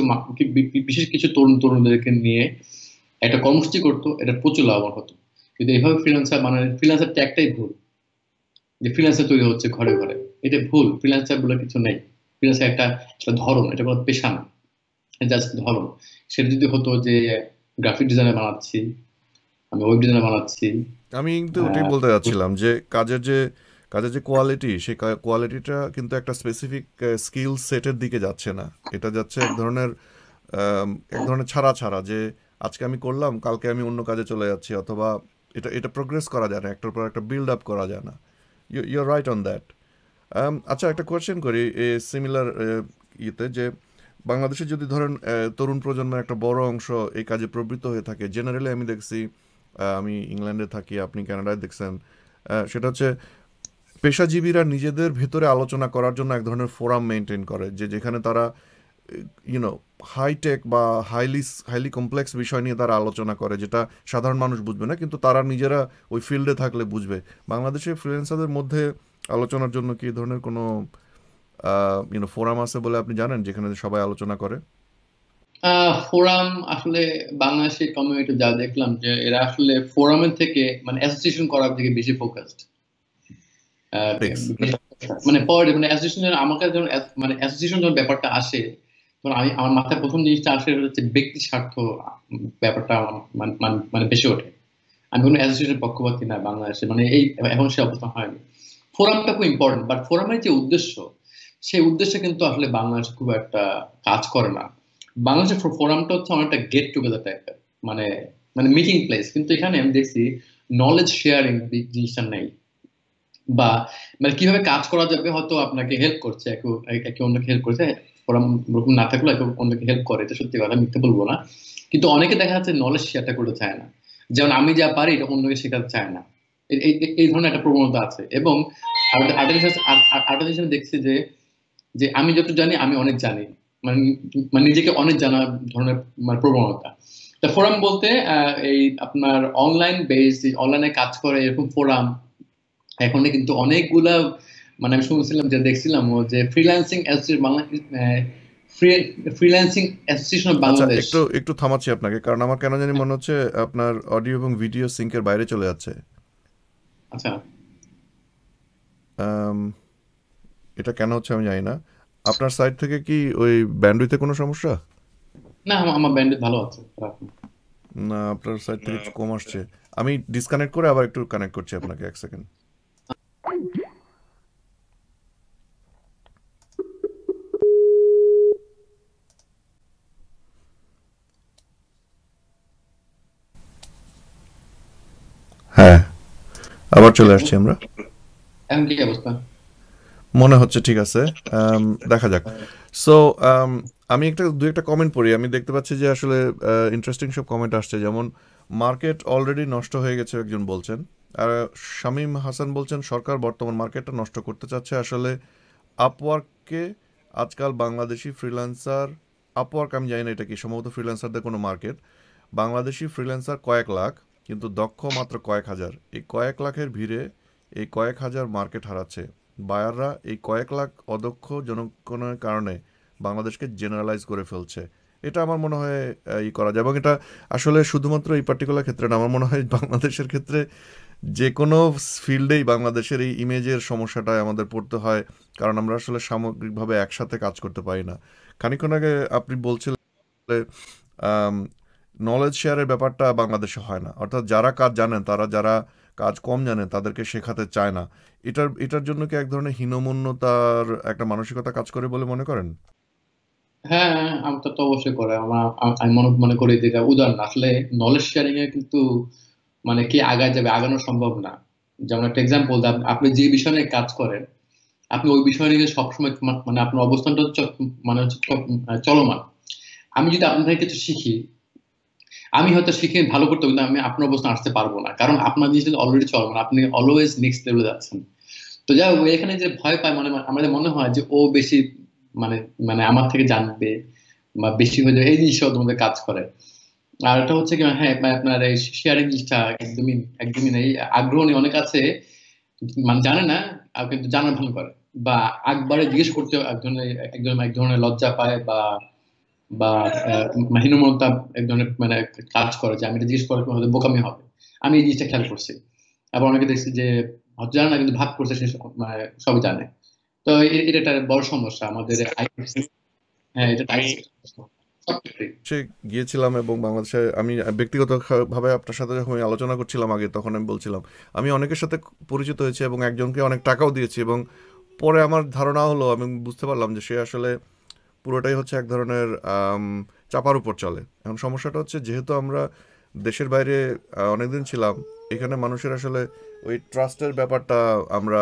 বিশেষ কিছু তরুণ তরুণদেরকে নিয়ে একটা কর্মসূচি করতো এটা প্রচুর লাভবান হতো কিন্তু এইভাবে ফ্রিল্যান্সার মানে ফ্রিল্যান্সার ট্যাগটাই ভুল যে ফ্রিল্যান্সার তৈরি হচ্ছে ঘরে ঘরে এটা ভুল ফ্রিল্যান্সার বলে কিছু নেই ফ্রিল্যান্সার একটা একটা ধরন এটা কোনো পেশা না জাস্ট ধরন সেটা যদি হতো যে গ্রাফিক ডিজাইনার বানাচ্ছি আমি ওয়েব ডিজাইনার বানাচ্ছি আমি কিন্তু ওটাই হ্যাঁ। বলতে যাচ্ছিলাম যে কাজের যে কাজের যে কোয়ালিটি সে কোয়ালিটিটা কিন্তু একটা স্পেসিফিক স্কিল সেটের দিকে যাচ্ছে না এটা যাচ্ছে এক ধরনের এক ধরনের ছাড়া ছাড়া যে আজকে আমি করলাম কালকে আমি অন্য কাজে চলে যাচ্ছি অথবা এটা এটা প্রোগ্রেস করা যায় না একটার পর একটা বিল্ড আপ করা যায় না you you're right on that আচ্ছা একটা কোয়েশ্চেন করি এ সিমিলার ইয়েতে যে বাংলাদেশে যদি ধরেন তরুণ প্রজন্মের একটা বড় অংশ এই কাজে প্রবৃত্ত হয়ে থাকে জেনারেলি আমি দেখছি আমি ইংল্যান্ডে থাকি আপনি ক্যানাডায় দেখছেন সেটা হচ্ছে পেশাজীবীরা নিজেদের ভেতরে আলোচনা করার জন্য এক ধরনের ফোরাম মেনটেন করে যে যেখানে তারা ইউনো হাইটেক বা হাইলি হাইলি কমপ্লেক্স বিষয় নিয়ে তারা আলোচনা করে যেটা সাধারণ মানুষ বুঝবে না কিন্তু তারা নিজেরা ওই ফিল্ডে থাকলে বুঝবে বাংলাদেশে ফ্রিল্যান্সারদের মধ্যে আলোচনার জন্য কি ধরনের কোনো ইউনো ফোরাম আছে বলে আপনি জানেন যেখানে সবাই আলোচনা করে ফোরাম আসলে বাংলাদেশের কমিউনিটি যা দেখলাম যে এরা আসলে ফোরামের থেকে মানে অ্যাসোসিয়েশন করার দিকে বেশি ফোকাসড মানে মানে অ্যাসোসিয়েশন মানে আমাকে যখন মানে অ্যাসোসিয়েশন যখন ব্যাপারটা আসে তখন আমি আমার মাথায় প্রথম জিনিসটা আসে হচ্ছে ব্যক্তি স্বার্থ ব্যাপারটা মানে বেশি ওঠে আমি কোনো অ্যাসোসিয়েশন না বাংলাদেশে মানে এই এখন সে অবস্থা হয়নি ফোরামটা খুব ইম্পর্টেন্ট বাট ফোরামের যে উদ্দেশ্য সেই উদ্দেশ্যে কিন্তু আসলে বাংলাদেশ খুব একটা কাজ করে না বাংলাদেশের ফোরামটা হচ্ছে আমার একটা গেট টুগেদার টাইপের মানে মানে মিটিং প্লেস কিন্তু এখানে আমি দেখছি নলেজ শেয়ারিং জিনিসটা নেই বা মানে কিভাবে কাজ করা যাবে হয়তো আপনাকে হেল্প করছে একে অন্যকে হেল্প করছে ওরকম না থাকলে একে অন্যকে হেল্প করে এটা সত্যি কথা মিথ্যে বলবো না কিন্তু অনেকে দেখা যাচ্ছে নলেজ শেয়ারটা করতে চায় না যেমন আমি যা পারি এটা অন্যকে শেখাতে চায় না এই ধরনের একটা প্রবণতা আছে এবং আর্টিফিশিয়াল দেখছি যে যে আমি যত জানি আমি অনেক জানি মানে মানে নিজেকে অনেক জানার ধরনের মানে প্রবণতা তা ফোরাম বলতে এই আপনার অনলাইন বেস অনলাইনে কাজ করে এরকম ফোরাম এখন কিন্তু অনেকগুলা মানে আমি শুনছিলাম যে দেখছিলাম যে ফ্রিল্যান্সিং ফ্রিল্যান্সিং অ্যাসোসিয়েশন বাংলাদেশ একটু একটু থামাচ্ছি আপনাকে কারণ আমার কেন জানি মনে হচ্ছে আপনার অডিও এবং ভিডিও সিঙ্কের বাইরে চলে যাচ্ছে আচ্ছা এটা কেন হচ্ছে আমি জানি না আপনার সাইড থেকে কি ওই ব্যান্ডউইথে কোনো সমস্যা না আমার ব্যান্ডউইথ ভালো আছে না আপনার সাইড থেকে কম আসছে আমি ডিসকানেক্ট করে আবার একটু কানেক্ট করছি আপনাকে এক সেকেন্ড হ্যাঁ আবার চলে আসছি আমরা মনে হচ্ছে ঠিক আছে দেখা যাক সো আমি একটা দু একটা কমেন্ট পড়ি আমি দেখতে পাচ্ছি যে আসলে ইন্টারেস্টিং সব কমেন্ট আসছে যেমন মার্কেট অলরেডি নষ্ট হয়ে গেছে একজন বলছেন আর শামীম হাসান বলছেন সরকার বর্তমান মার্কেটটা নষ্ট করতে চাচ্ছে আসলে আপওয়ার্ককে আজকাল বাংলাদেশি ফ্রিল্যান্সার আপওয়ার্ক আমি জানি না এটা কি সম্ভবত ফ্রিল্যান্সারদের কোনো মার্কেট বাংলাদেশি ফ্রিল্যান্সার কয়েক লাখ কিন্তু দক্ষ মাত্র কয়েক হাজার এই কয়েক লাখের ভিড়ে এই কয়েক হাজার মার্কেট হারাচ্ছে বায়াররা এই কয়েক লাখ অদক্ষ জনগণের কারণে বাংলাদেশকে জেনারেলাইজ করে ফেলছে এটা আমার মনে হয় ই করা যায় এবং এটা আসলে শুধুমাত্র এই পার্টিকুলার ক্ষেত্রে না আমার মনে হয় বাংলাদেশের ক্ষেত্রে যে কোনো ফিল্ডেই বাংলাদেশের এই ইমেজের সমস্যাটা আমাদের পড়তে হয় কারণ আমরা আসলে সামগ্রিকভাবে একসাথে কাজ করতে পারি না খানিক্ষণ আগে আপনি বলছিলেন নলেজ শেয়ারের ব্যাপারটা বাংলাদেশে হয় না অর্থাৎ যারা কাজ জানেন তারা যারা কাজ কম জানেন তাদেরকে শেখাতে চায় না এটার এটার জন্য কি এক ধরনের হীনমন্যতার একটা মানসিকতা কাজ করে বলে মনে করেন হ্যাঁ, হ্যাঁ, হ্যাঁ আমি তো অবশ্যই করে আমার আমি মনে করি যেটা উদাহরণ আসলে নলেজ শেয়ারিং এ কিন্তু মানে কি আগায় যাবে আগানো সম্ভব না যেমন একটা এক্সাম্পল আপনি যে বিষয় নিয়ে কাজ করেন আপনি ওই বিষয় নিয়ে সবসময় মানে আপনার অবস্থানটা মানে চলমান আমি যদি আপনার থেকে কিছু শিখি আমি হয়তো শিখে ভালো করতে কিন্তু আমি আপনার অবস্থান আসতে পারবো না কারণ আপনার জিনিসটা অলরেডি চলমান আপনি অলওয়েজ নেক্সট লেভেলে যাচ্ছেন তো যাই হোক এখানে যে ভয় পায় মানে আমাদের মনে হয় যে ও বেশি মানে মানে আমার থেকে জানবে বা বেশি হয়ে যাবে এই জিনিসটা তোমাদের কাজ করে আর ওটা হচ্ছে কি হ্যাঁ আপনার এই শেয়ারিং জিনিসটা একদমই একদমই নেই আগ্রহ নেই অনেক আছে মানে জানে না কিন্তু জানার ভান করে বা আকবারে জিজ্ঞেস করতে একজন একজন এক ধরনের লজ্জা পায় বা বা হীনমনতা এক ধরনের মানে কাজ করে যে আমি এটা জিজ্ঞেস করার হয়তো বোকামি হবে আমি এই জিনিসটা খেয়াল করছি আবার অনেকে দেখছি যে হয়তো জানে না কিন্তু ভাগ করছে সে মানে সবই জানে তো এটা একটা বড় সমস্যা আমাদের হ্যাঁ এটা সে গিয়েছিলাম এবং বাংলাদেশে আমি ব্যক্তিগতভাবে আপনার সাথে যখন আলোচনা করছিলাম আগে তখন আমি বলছিলাম আমি অনেকের সাথে পরিচিত হয়েছি এবং একজনকে অনেক টাকাও দিয়েছি এবং পরে আমার ধারণা হলো আমি বুঝতে পারলাম যে সে আসলে পুরোটাই হচ্ছে এক ধরনের চাপার উপর চলে এখন সমস্যাটা হচ্ছে যেহেতু আমরা দেশের বাইরে অনেকদিন ছিলাম এখানে মানুষের আসলে ওই ট্রাস্টের ব্যাপারটা আমরা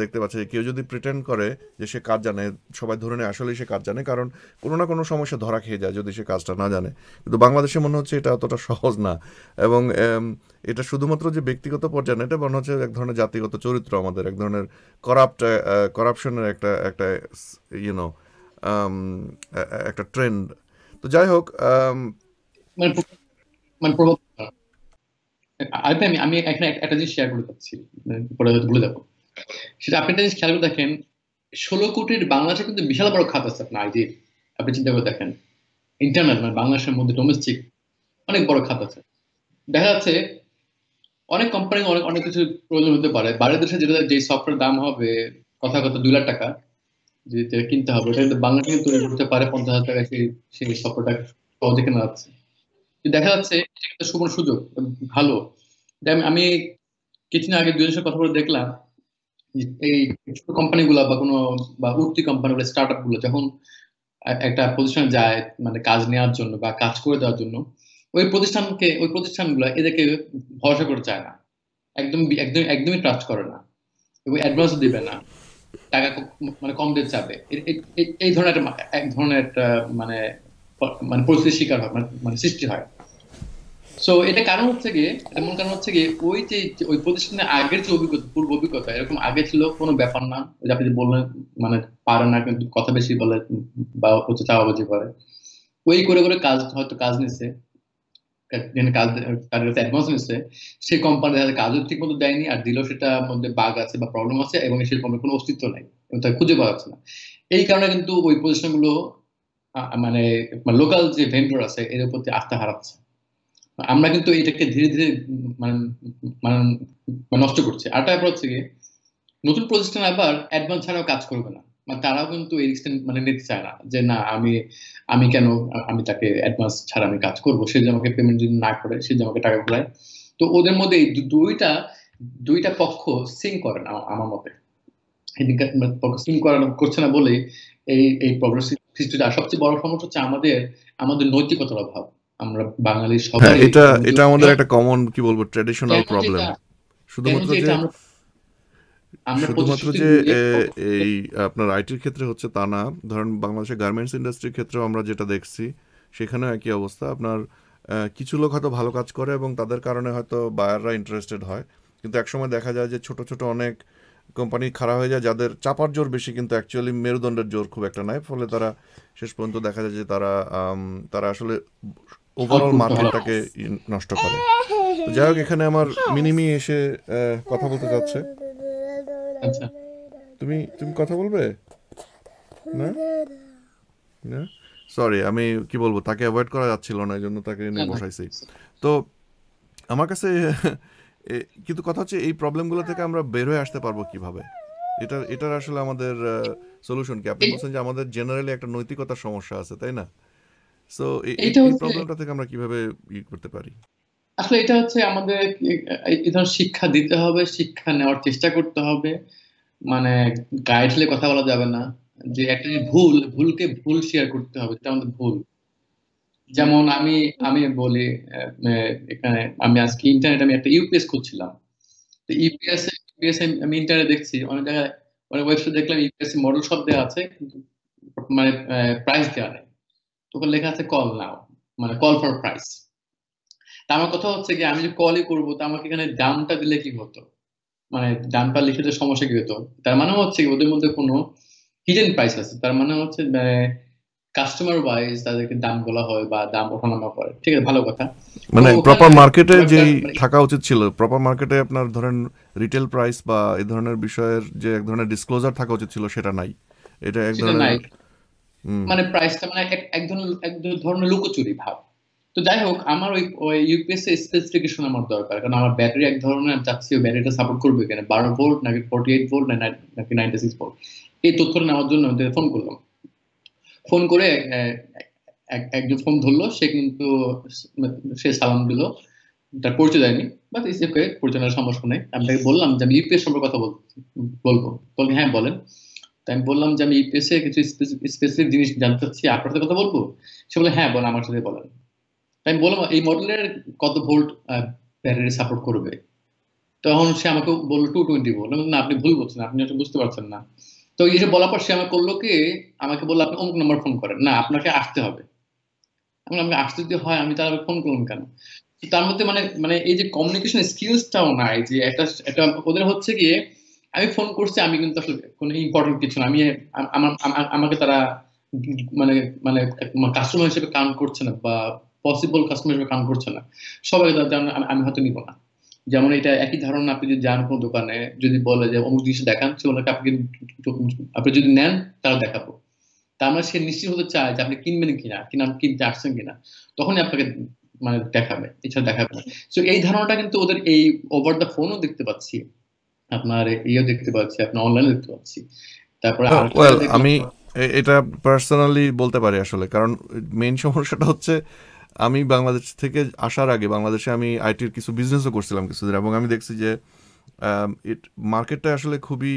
দেখতে পাচ্ছি কেউ যদি প্রিটেন্ড করে যে সে কাজ জানে সবাই ধরে নেয় আসলেই সে কাজ জানে কারণ কোনো না কোনো সমস্যা ধরা খেয়ে যায় যদি সে কাজটা না জানে কিন্তু বাংলাদেশে মনে হচ্ছে এটা অতটা সহজ না এবং এটা শুধুমাত্র যে ব্যক্তিগত পর্যায়ে না এটা মনে হচ্ছে এক ধরনের জাতিগত চরিত্র আমাদের এক ধরনের করাপ্ট করাপশনের একটা একটা ইউনো একটা ট্রেন্ড তো যাই হোক মানে মানে প্রভাব আরেকটা আমি আমি এখানে একটা জিনিস শেয়ার মানে পরে ভুলে যাবো সেটা আপনি একটা জিনিস খেয়াল করে দেখেন ষোলো কোটির বাংলাদেশে কিন্তু বিশাল বড় খাত আছে আপনার আইজির আপনি চিন্তা করে দেখেন ইন্টারনাল মানে বাংলাদেশের মধ্যে ডোমেস্টিক অনেক বড় খাত আছে দেখা যাচ্ছে অনেক কোম্পানি অনেক অনেক কিছু প্রয়োজন হতে পারে বাইরের দেশে যেটা যে সফটওয়্যার দাম হবে কথা কথা দুই লাখ টাকা যেটা কিনতে হবে ওটা কিন্তু বাংলাদেশে তৈরি করতে পারে পঞ্চাশ হাজার টাকা সেই সেই সফটওয়্যারটা সহজে কেনা যাচ্ছে দেখা যাচ্ছে সুবর্ণ সুযোগ ভালো আমি কিছুদিন আগে দুজনের কথা বলে দেখলাম এই ছোট গুলা বা কোনো বা উঠতি কোম্পানিগুলো স্টার্ট গুলো যখন একটা প্রতিষ্ঠানে যায় মানে কাজ নেওয়ার জন্য বা কাজ করে দেওয়ার জন্য ওই প্রতিষ্ঠানকে ওই প্রতিষ্ঠানগুলো এদেরকে ভরসা করে চায় না একদম একদম একদমই ট্রাস্ট করে না এবং অ্যাডভান্স দিবে না টাকা মানে কম দিতে চাবে এই ধরনের এক ধরনের একটা মানে মানে পরিস্থিতির শিকার হয় মানে, মানে সৃষ্টি হয় সো এটা কারণ হচ্ছে গিয়ে কারণ হচ্ছে গিয়ে ওই যে ওই আগের যে অভিজ্ঞতা পূর্ব অভিজ্ঞতা এরকম আগে ছিল কোনো ব্যাপার না আপনি যে বললেন মানে পারে না কিন্তু কথা বেশি বলে বা হচ্ছে করে ওই করে করে কাজ হয়তো কাজ নিছে কাজ তার কাছে অ্যাডভান্স নিচ্ছে সেই কোম্পানি তাদের কাজও ঠিক মতো দেয়নি আর দিলেও সেটা মধ্যে বাঘ আছে বা প্রবলেম আছে এবং সেই কোম্পানির কোনো অস্তিত্ব নাই এবং খুঁজে পাওয়া যাচ্ছে না এই কারণে কিন্তু ওই প্রতিষ্ঠানগুলো মানে লোকাল মানে যে ভেন্ডর আছে এর প্রতি আস্থা হারাচ্ছে আমরা কিন্তু এটাকে ধীরে ধীরে মানে মানে, মানে নষ্ট করছি আর তারপর হচ্ছে কি নতুন প্রতিষ্ঠান আবার অ্যাডভান্স ছাড়াও কাজ করবে না মানে তারাও কিন্তু এই মানে নিতে চায় না যে না আমি আমি কেন আমি তাকে অ্যাডভান্স ছাড়া আমি কাজ করবো সে যে আমাকে পেমেন্ট যদি না করে সে যে আমাকে টাকা ঘোরায় তো ওদের মধ্যে এই দুইটা দুইটা পক্ষ সিং করে না আমার মতে সিং মানে করে করছে না বলে এই এই প্রগ্রেসিভ সবচেয়ে বড় সমস্যা হচ্ছে আমাদের আমাদের নৈতিকতার অভাব আমরা বাঙালি সবাই হ্যাঁ, এটা এটা আমাদের একটা কমন কি বলবো ট্র্যাডিশনাল প্রবলেম শুধুমাত্র যে শুধুমাত্র যে এই আপনার আইটির ক্ষেত্রে হচ্ছে তা না ধরেন বাংলাদেশের গার্মেন্টস ইন্ডাস্ট্রির ক্ষেত্রেও আমরা যেটা দেখছি সেখানেও একই অবস্থা আপনার কিছু লোক হয়তো ভালো কাজ করে এবং তাদের কারণে হয়তো বায়াররা ইন্টারেস্টেড হয় কিন্তু একসময় দেখা যায় যে ছোট ছোট অনেক কোম্পানি খারাপ হয়ে যায় যাদের চাপার জোর বেশি কিন্তু অ্যাকচুয়ালি মেরুদণ্ডের জোর খুব একটা নাই ফলে তারা শেষ পর্যন্ত দেখা যায় যে তারা তারা আসলে ওভারঅল মার্কেটটাকে নষ্ট করে যাই হোক এখানে আমার মিনিমি এসে কথা বলতে যাচ্ছে আচ্ছা। তুমি তুমি কথা বলবে না না সরি আমি কি বলবো তাকে অ্যাভয়েড করা যাচ্ছিল না এই জন্য তাকে এনে বসাইছি তো আমার কাছে কিন্তু কথা হচ্ছে এই প্রবলেমগুলো থেকে আমরা বের হয়ে আসতে পারবো কিভাবে এটা এটার আসলে আমাদের সলিউশন কি আপনি বলছেন যে আমাদের জেনারেলি একটা নৈতিকতার সমস্যা আছে তাই না সো এই প্রবলেমটা থেকে আমরা কিভাবে ই করতে পারি আসলে এটা হচ্ছে আমাদের শিক্ষা দিতে হবে শিক্ষা নেওয়ার চেষ্টা করতে হবে মানে কথা বলা যাবে না যে একটা ভুল ভুলকে ভুল শেয়ার করতে হবে এটা আমাদের ভুল যেমন আমি আমি বলি এখানে আমি আজকে ইন্টারনেট আমি একটা ইউপিএস করছিলাম তো ইউপিএস ইউপিএস আমি ইন্টারনেট দেখছি অনেক জায়গায় অনেক ওয়েবসাইট দেখলাম ইউপিএস মডেল সব দেওয়া আছে কিন্তু মানে প্রাইস দেওয়া নেই তখন লেখা আছে কল নাও মানে কল ফর প্রাইস তা আমার কথা হচ্ছে কি আমি যে কলই করবো তা আমাকে এখানে দামটা দিলে কি হতো মানে দামটা লিখে তো সমস্যা কি হতো তার মানে হচ্ছে ওদের মধ্যে কোনো হিডেন প্রাইস আছে তার মানে হচ্ছে মানে কাস্টমার ওয়াইজ তাদেরকে দাম বলা হয় বা দাম ওঠানামা করে ঠিক আছে ভালো কথা মানে প্রপার মার্কেটে যে থাকা উচিত ছিল প্রপার মার্কেটে আপনার ধরেন রিটেল প্রাইস বা এই ধরনের বিষয়ের যে এক ধরনের ডিসক্লোজার থাকা উচিত ছিল সেটা নাই এটা এক ধরনের মানে প্রাইসটা মানে এক ধরনের এক ধরনের লুকোচুরি ভাব তো যাই হোক আমার ওই ওই ইউপিএসসি স্পেসিফিকেশন আমার দরকার কারণ আমার ব্যাটারি এক ধরনের আমি চাচ্ছি ব্যাটারিটা সাপোর্ট করবে কেন বারো ভোল্ট নাকি ফোর্টি এইট ভোল্ট নাকি নাইনটি সিক্স ভোল্ট এই তথ্য নেওয়ার জন্য আমি ফোন করলাম ফোন করে একজন ফোন ধরলো সে কিন্তু সে সালাম দিল তার পরিচয় দেয়নি বাট পরিচয় নেওয়ার সমস্যা নেই আমি তাকে বললাম যে আমি ইউপিএস সম্পর্কে কথা বলবো বলবো হ্যাঁ বলেন তাই আমি বললাম যে আমি ইউপিএসে কিছু স্পেসিফিক জিনিস জানতে চাচ্ছি আপনার কথা বলবো সে বলে হ্যাঁ বল আমার সাথে বলেন তাই আমি বললাম এই মডেলের কত ভোল্ট ব্যাটারি সাপোর্ট করবে তখন সে আমাকে বললো টু টোয়েন্টি ভোল্ট না আপনি ভুল বলছেন আপনি ওটা বুঝতে পারছেন না তো এসে বলার পর সে আমাকে করলো কি আমাকে বললো আপনি অমুক নম্বর ফোন করেন না আপনাকে আসতে হবে এখন আমাকে আসতে যদি হয় আমি তাহলে ফোন করলাম কেন তার মধ্যে মানে মানে এই যে কমিউনিকেশন স্কিলসটাও নাই যে একটা একটা ওদের হচ্ছে গিয়ে আমি ফোন করছি আমি কিন্তু আসলে কোনো ইম্পর্টেন্ট কিছু না আমি আমাকে তারা মানে মানে কাস্টমার হিসেবে কাম করছে না বা পসিবল কাস্টমার হিসেবে কাম করছে না সবাই তাদের আমি হয়তো নিব না যেমন এটা একই ধারণা আপনি যদি যান কোনো দোকানে যদি বলে যে অমুক জিনিস দেখান সে বলে আপনি আপনি যদি নেন তারা দেখাবো তা আমরা মানে সে নিশ্চিত হতে চায় যে আপনি কিনবেন কিনা কিনা কিনতে আসছেন কিনা তখনই আপনাকে মানে দেখাবে এছাড়া দেখাবে না সো এই ধারণাটা কিন্তু ওদের এই ওভার দ্য ফোনও দেখতে পাচ্ছি আপনার ইয়ে দেখতে পাচ্ছি আপনার অনলাইনে দেখতে পাচ্ছি তারপরে হ্যাঁ, আমি এটা পার্সোনালি বলতে পারি আসলে কারণ মেইন সমস্যাটা হচ্ছে আমি বাংলাদেশ থেকে আসার আগে বাংলাদেশে আমি আইটির কিছু বিজনেসও করছিলাম কিছুদিন এবং আমি দেখছি যে ইট মার্কেটটা আসলে খুবই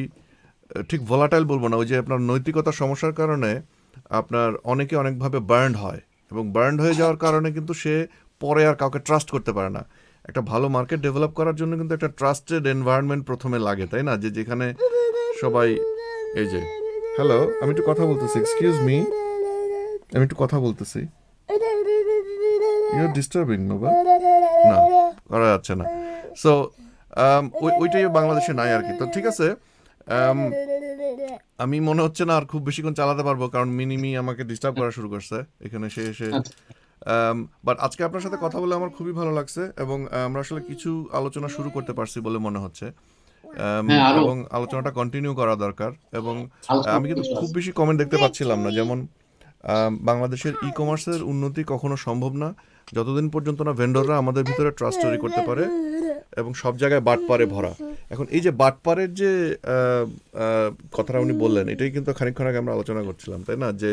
ঠিক ভোলাটাইল বলবো না ওই যে আপনার নৈতিকতা সমস্যার কারণে আপনার অনেকে অনেকভাবে বার্ন্ড হয় এবং বার্ন্ড হয়ে যাওয়ার কারণে কিন্তু সে পরে আর কাউকে ট্রাস্ট করতে পারে না একটা ভালো মার্কেট ডেভেলপ করার জন্য কিন্তু একটা ট্রাস্টেড এনভায়রনমেন্ট প্রথমে লাগে তাই না যে যেখানে সবাই এই যে হ্যালো আমি একটু কথা বলতেছি এক্সকিউজ মি আমি একটু কথা বলতেছি ইউর ডিস্টার্বিং বাবা না করা যাচ্ছে না সো um, ওইটাই বাংলাদেশে নাই আর কি তো ঠিক আছে um, আমি মনে হচ্ছে না আর খুব বেশিক্ষণ চালাতে পারবো কারণ মিনিমি আমাকে ডিস্টার্ব করা শুরু করছে এখানে সে এসে আচ্ছা। বাট um, আজকে আপনার সাথে হ্যাঁ। কথা বলে আমার খুবই ভালো লাগছে এবং uh, আমরা আসলে কিছু আলোচনা শুরু করতে পারছি বলে মনে হচ্ছে um, হ্যাঁ, এবং আলোচনাটা কন্টিনিউ করা দরকার এবং uh, আমি কিন্তু খুব বেশি কমেন্ট দেখতে পাচ্ছিলাম না যেমন um, বাংলাদেশের ই হ্যাঁ। কমার্সের উন্নতি কখনো সম্ভব না যতদিন পর্যন্ত না ভেন্ডররা আমাদের ভিতরে ট্রাস্ট তৈরি করতে পারে এবং সব জায়গায় বাটপারে ভরা এখন এই যে বাটপারের যে uh, কথাটা উনি বললেন এটাই কিন্তু খানিকক্ষণ আগে আমরা আলোচনা করছিলাম তাই না যে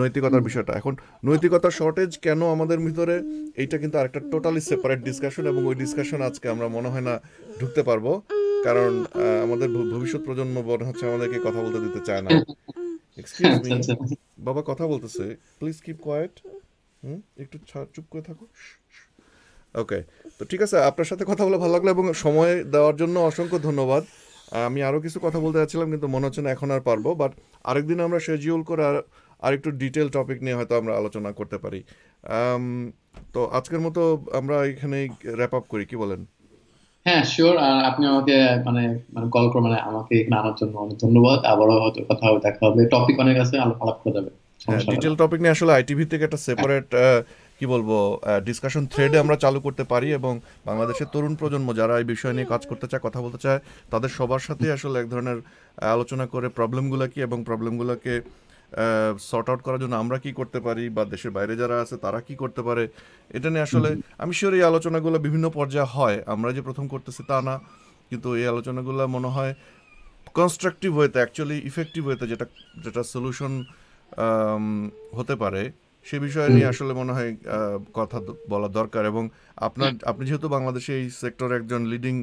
নৈতিকতার বিষয়টা এখন নৈতিকতা শর্টেজ কেন আমাদের ভিতরে এইটা কিন্তু আরেকটা টোটালি সেপারেট ডিসকাশন এবং ওই ডিসকাশন আজকে আমরা মনে হয় না ঢুকতে পারবো কারণ আমাদের ভবিষ্যৎ প্রজন্ম বড় হচ্ছে আমাদেরকে কথা বলতে দিতে চায় না এক্সকিউজ আচ্ছা, মি আচ্ছা, আচ্ছা। বাবা কথা বলতেছে প্লিজ কিপ কোয়েট হুম একটু চুপ করে থাকো ওকে তো ঠিক আছে আপনার সাথে কথা বলে ভালো লাগলো এবং সময় দেওয়ার জন্য অসংখ্য ধন্যবাদ আমি আরও কিছু কথা বলতে চাচ্ছিলাম কিন্তু মনে হচ্ছে না এখন আর পারবো বাট আরেকদিন আমরা শেজিউল করে আর আর একটু ডিটেল টপিক নিয়ে হয়তো আমরা আলোচনা করতে পারি তো আজকের মতো আমরা এখানে র্যাপ আপ করি কি বলেন হ্যাঁ শিওর আর আপনি আমাকে মানে মানে কল করে মানে আমাকে এখানে আনার জন্য অনেক ধন্যবাদ আবারও হয়তো কথা হবে দেখা হবে টপিক অনেক আছে আলাপ করা যাবে ডিটেল হ্যাঁ, টপিক নিয়ে আসলে আইটি থেকে একটা সেপারেট কি বলবো ডিসকাশন থ্রেডে আমরা চালু করতে পারি এবং বাংলাদেশের তরুণ প্রজন্ম যারা এই বিষয় নিয়ে কাজ করতে চায় কথা বলতে চায় তাদের সবার সাথে আসলে এক ধরনের আলোচনা করে প্রবলেমগুলো কি এবং প্রবলেমগুলোকে সর্ট আউট করার জন্য আমরা কি করতে পারি বা দেশের বাইরে যারা আছে তারা কি করতে পারে এটা নিয়ে আসলে আমি শিওর এই আলোচনাগুলো বিভিন্ন পর্যায়ে হয় আমরা যে প্রথম করতেছি তা না কিন্তু এই আলোচনাগুলো মনে হয় কনস্ট্রাকটিভ হয়েতে অ্যাকচুয়ালি ইফেক্টিভ হয়েতে যেটা যেটা সলিউশন হতে পারে সে বিষয়ে নিয়ে আসলে মনে হয় কথা বলা দরকার এবং আপনার আপনি যেহেতু বাংলাদেশে এই সেক্টর একজন লিডিং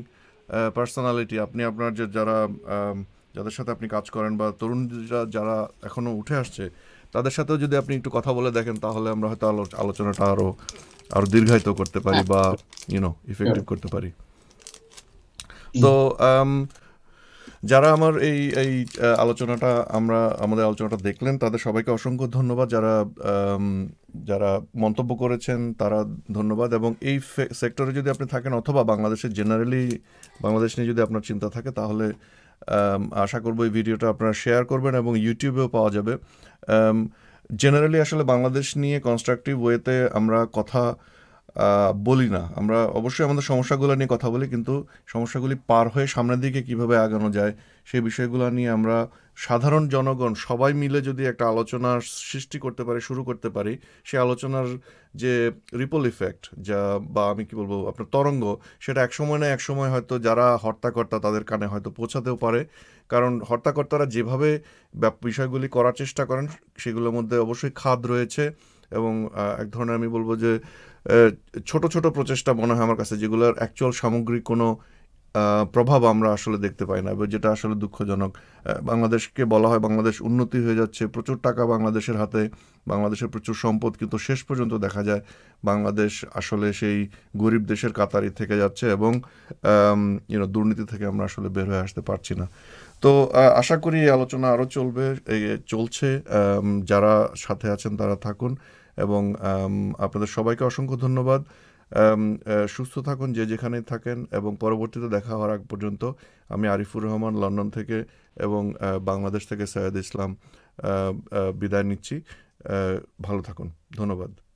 পার্সোনালিটি আপনি আপনার যে যারা যাদের সাথে আপনি কাজ করেন বা তরুণরা যারা এখনো উঠে আসছে তাদের সাথেও যদি আপনি একটু কথা বলে দেখেন তাহলে আমরা হয়তো আলোচনাটা আরও আরও দীর্ঘায়িত করতে পারি বা ইউনো ইফেক্টিভ করতে পারি তো যারা আমার এই এই আলোচনাটা আমরা আমাদের আলোচনাটা দেখলেন তাদের সবাইকে অসংখ্য ধন্যবাদ যারা যারা মন্তব্য করেছেন তারা ধন্যবাদ এবং এই সেক্টরে যদি আপনি থাকেন অথবা বাংলাদেশে জেনারেলি বাংলাদেশ নিয়ে যদি আপনার চিন্তা থাকে তাহলে Um, আশা করবো এই ভিডিওটা আপনারা শেয়ার করবেন এবং ইউটিউবেও পাওয়া যাবে জেনারেলি um, আসলে বাংলাদেশ নিয়ে কনস্ট্রাকটিভ ওয়েতে আমরা কথা বলি না আমরা অবশ্যই আমাদের সমস্যাগুলো নিয়ে কথা বলি কিন্তু সমস্যাগুলি পার হয়ে সামনের দিকে কিভাবে আগানো যায় সেই বিষয়গুলো নিয়ে আমরা সাধারণ জনগণ সবাই মিলে যদি একটা আলোচনার সৃষ্টি করতে পারে শুরু করতে পারি সে আলোচনার যে রিপল ইফেক্ট যা বা আমি কি বলবো আপনার তরঙ্গ সেটা একসময় না একসময় হয়তো যারা হর্তাকর্তা তাদের কানে হয়তো পৌঁছাতেও পারে কারণ হর্তাকর্তারা যেভাবে বিষয়গুলি করার চেষ্টা করেন সেগুলোর মধ্যে অবশ্যই খাদ রয়েছে এবং এক ধরনের আমি বলবো যে ছোট ছোট প্রচেষ্টা মনে হয় আমার কাছে যেগুলোর অ্যাকচুয়াল সামগ্রিক কোনো প্রভাব আমরা আসলে দেখতে পাই না যেটা আসলে দুঃখজনক বাংলাদেশকে বলা হয় বাংলাদেশ উন্নতি হয়ে যাচ্ছে প্রচুর টাকা বাংলাদেশের হাতে বাংলাদেশের প্রচুর সম্পদ কিন্তু শেষ পর্যন্ত দেখা যায় বাংলাদেশ আসলে সেই গরিব দেশের কাতারি থেকে যাচ্ছে এবং ইউনো দুর্নীতি থেকে আমরা আসলে বের হয়ে আসতে পারছি না তো আশা করি এই আলোচনা আরও চলবে চলছে যারা সাথে আছেন তারা থাকুন এবং আপনাদের সবাইকে অসংখ্য ধন্যবাদ সুস্থ থাকুন যে যেখানে থাকেন এবং পরবর্তীতে দেখা হওয়ার আগ পর্যন্ত আমি আরিফুর রহমান লন্ডন থেকে এবং বাংলাদেশ থেকে সৈয়দ ইসলাম বিদায় নিচ্ছি ভালো থাকুন ধন্যবাদ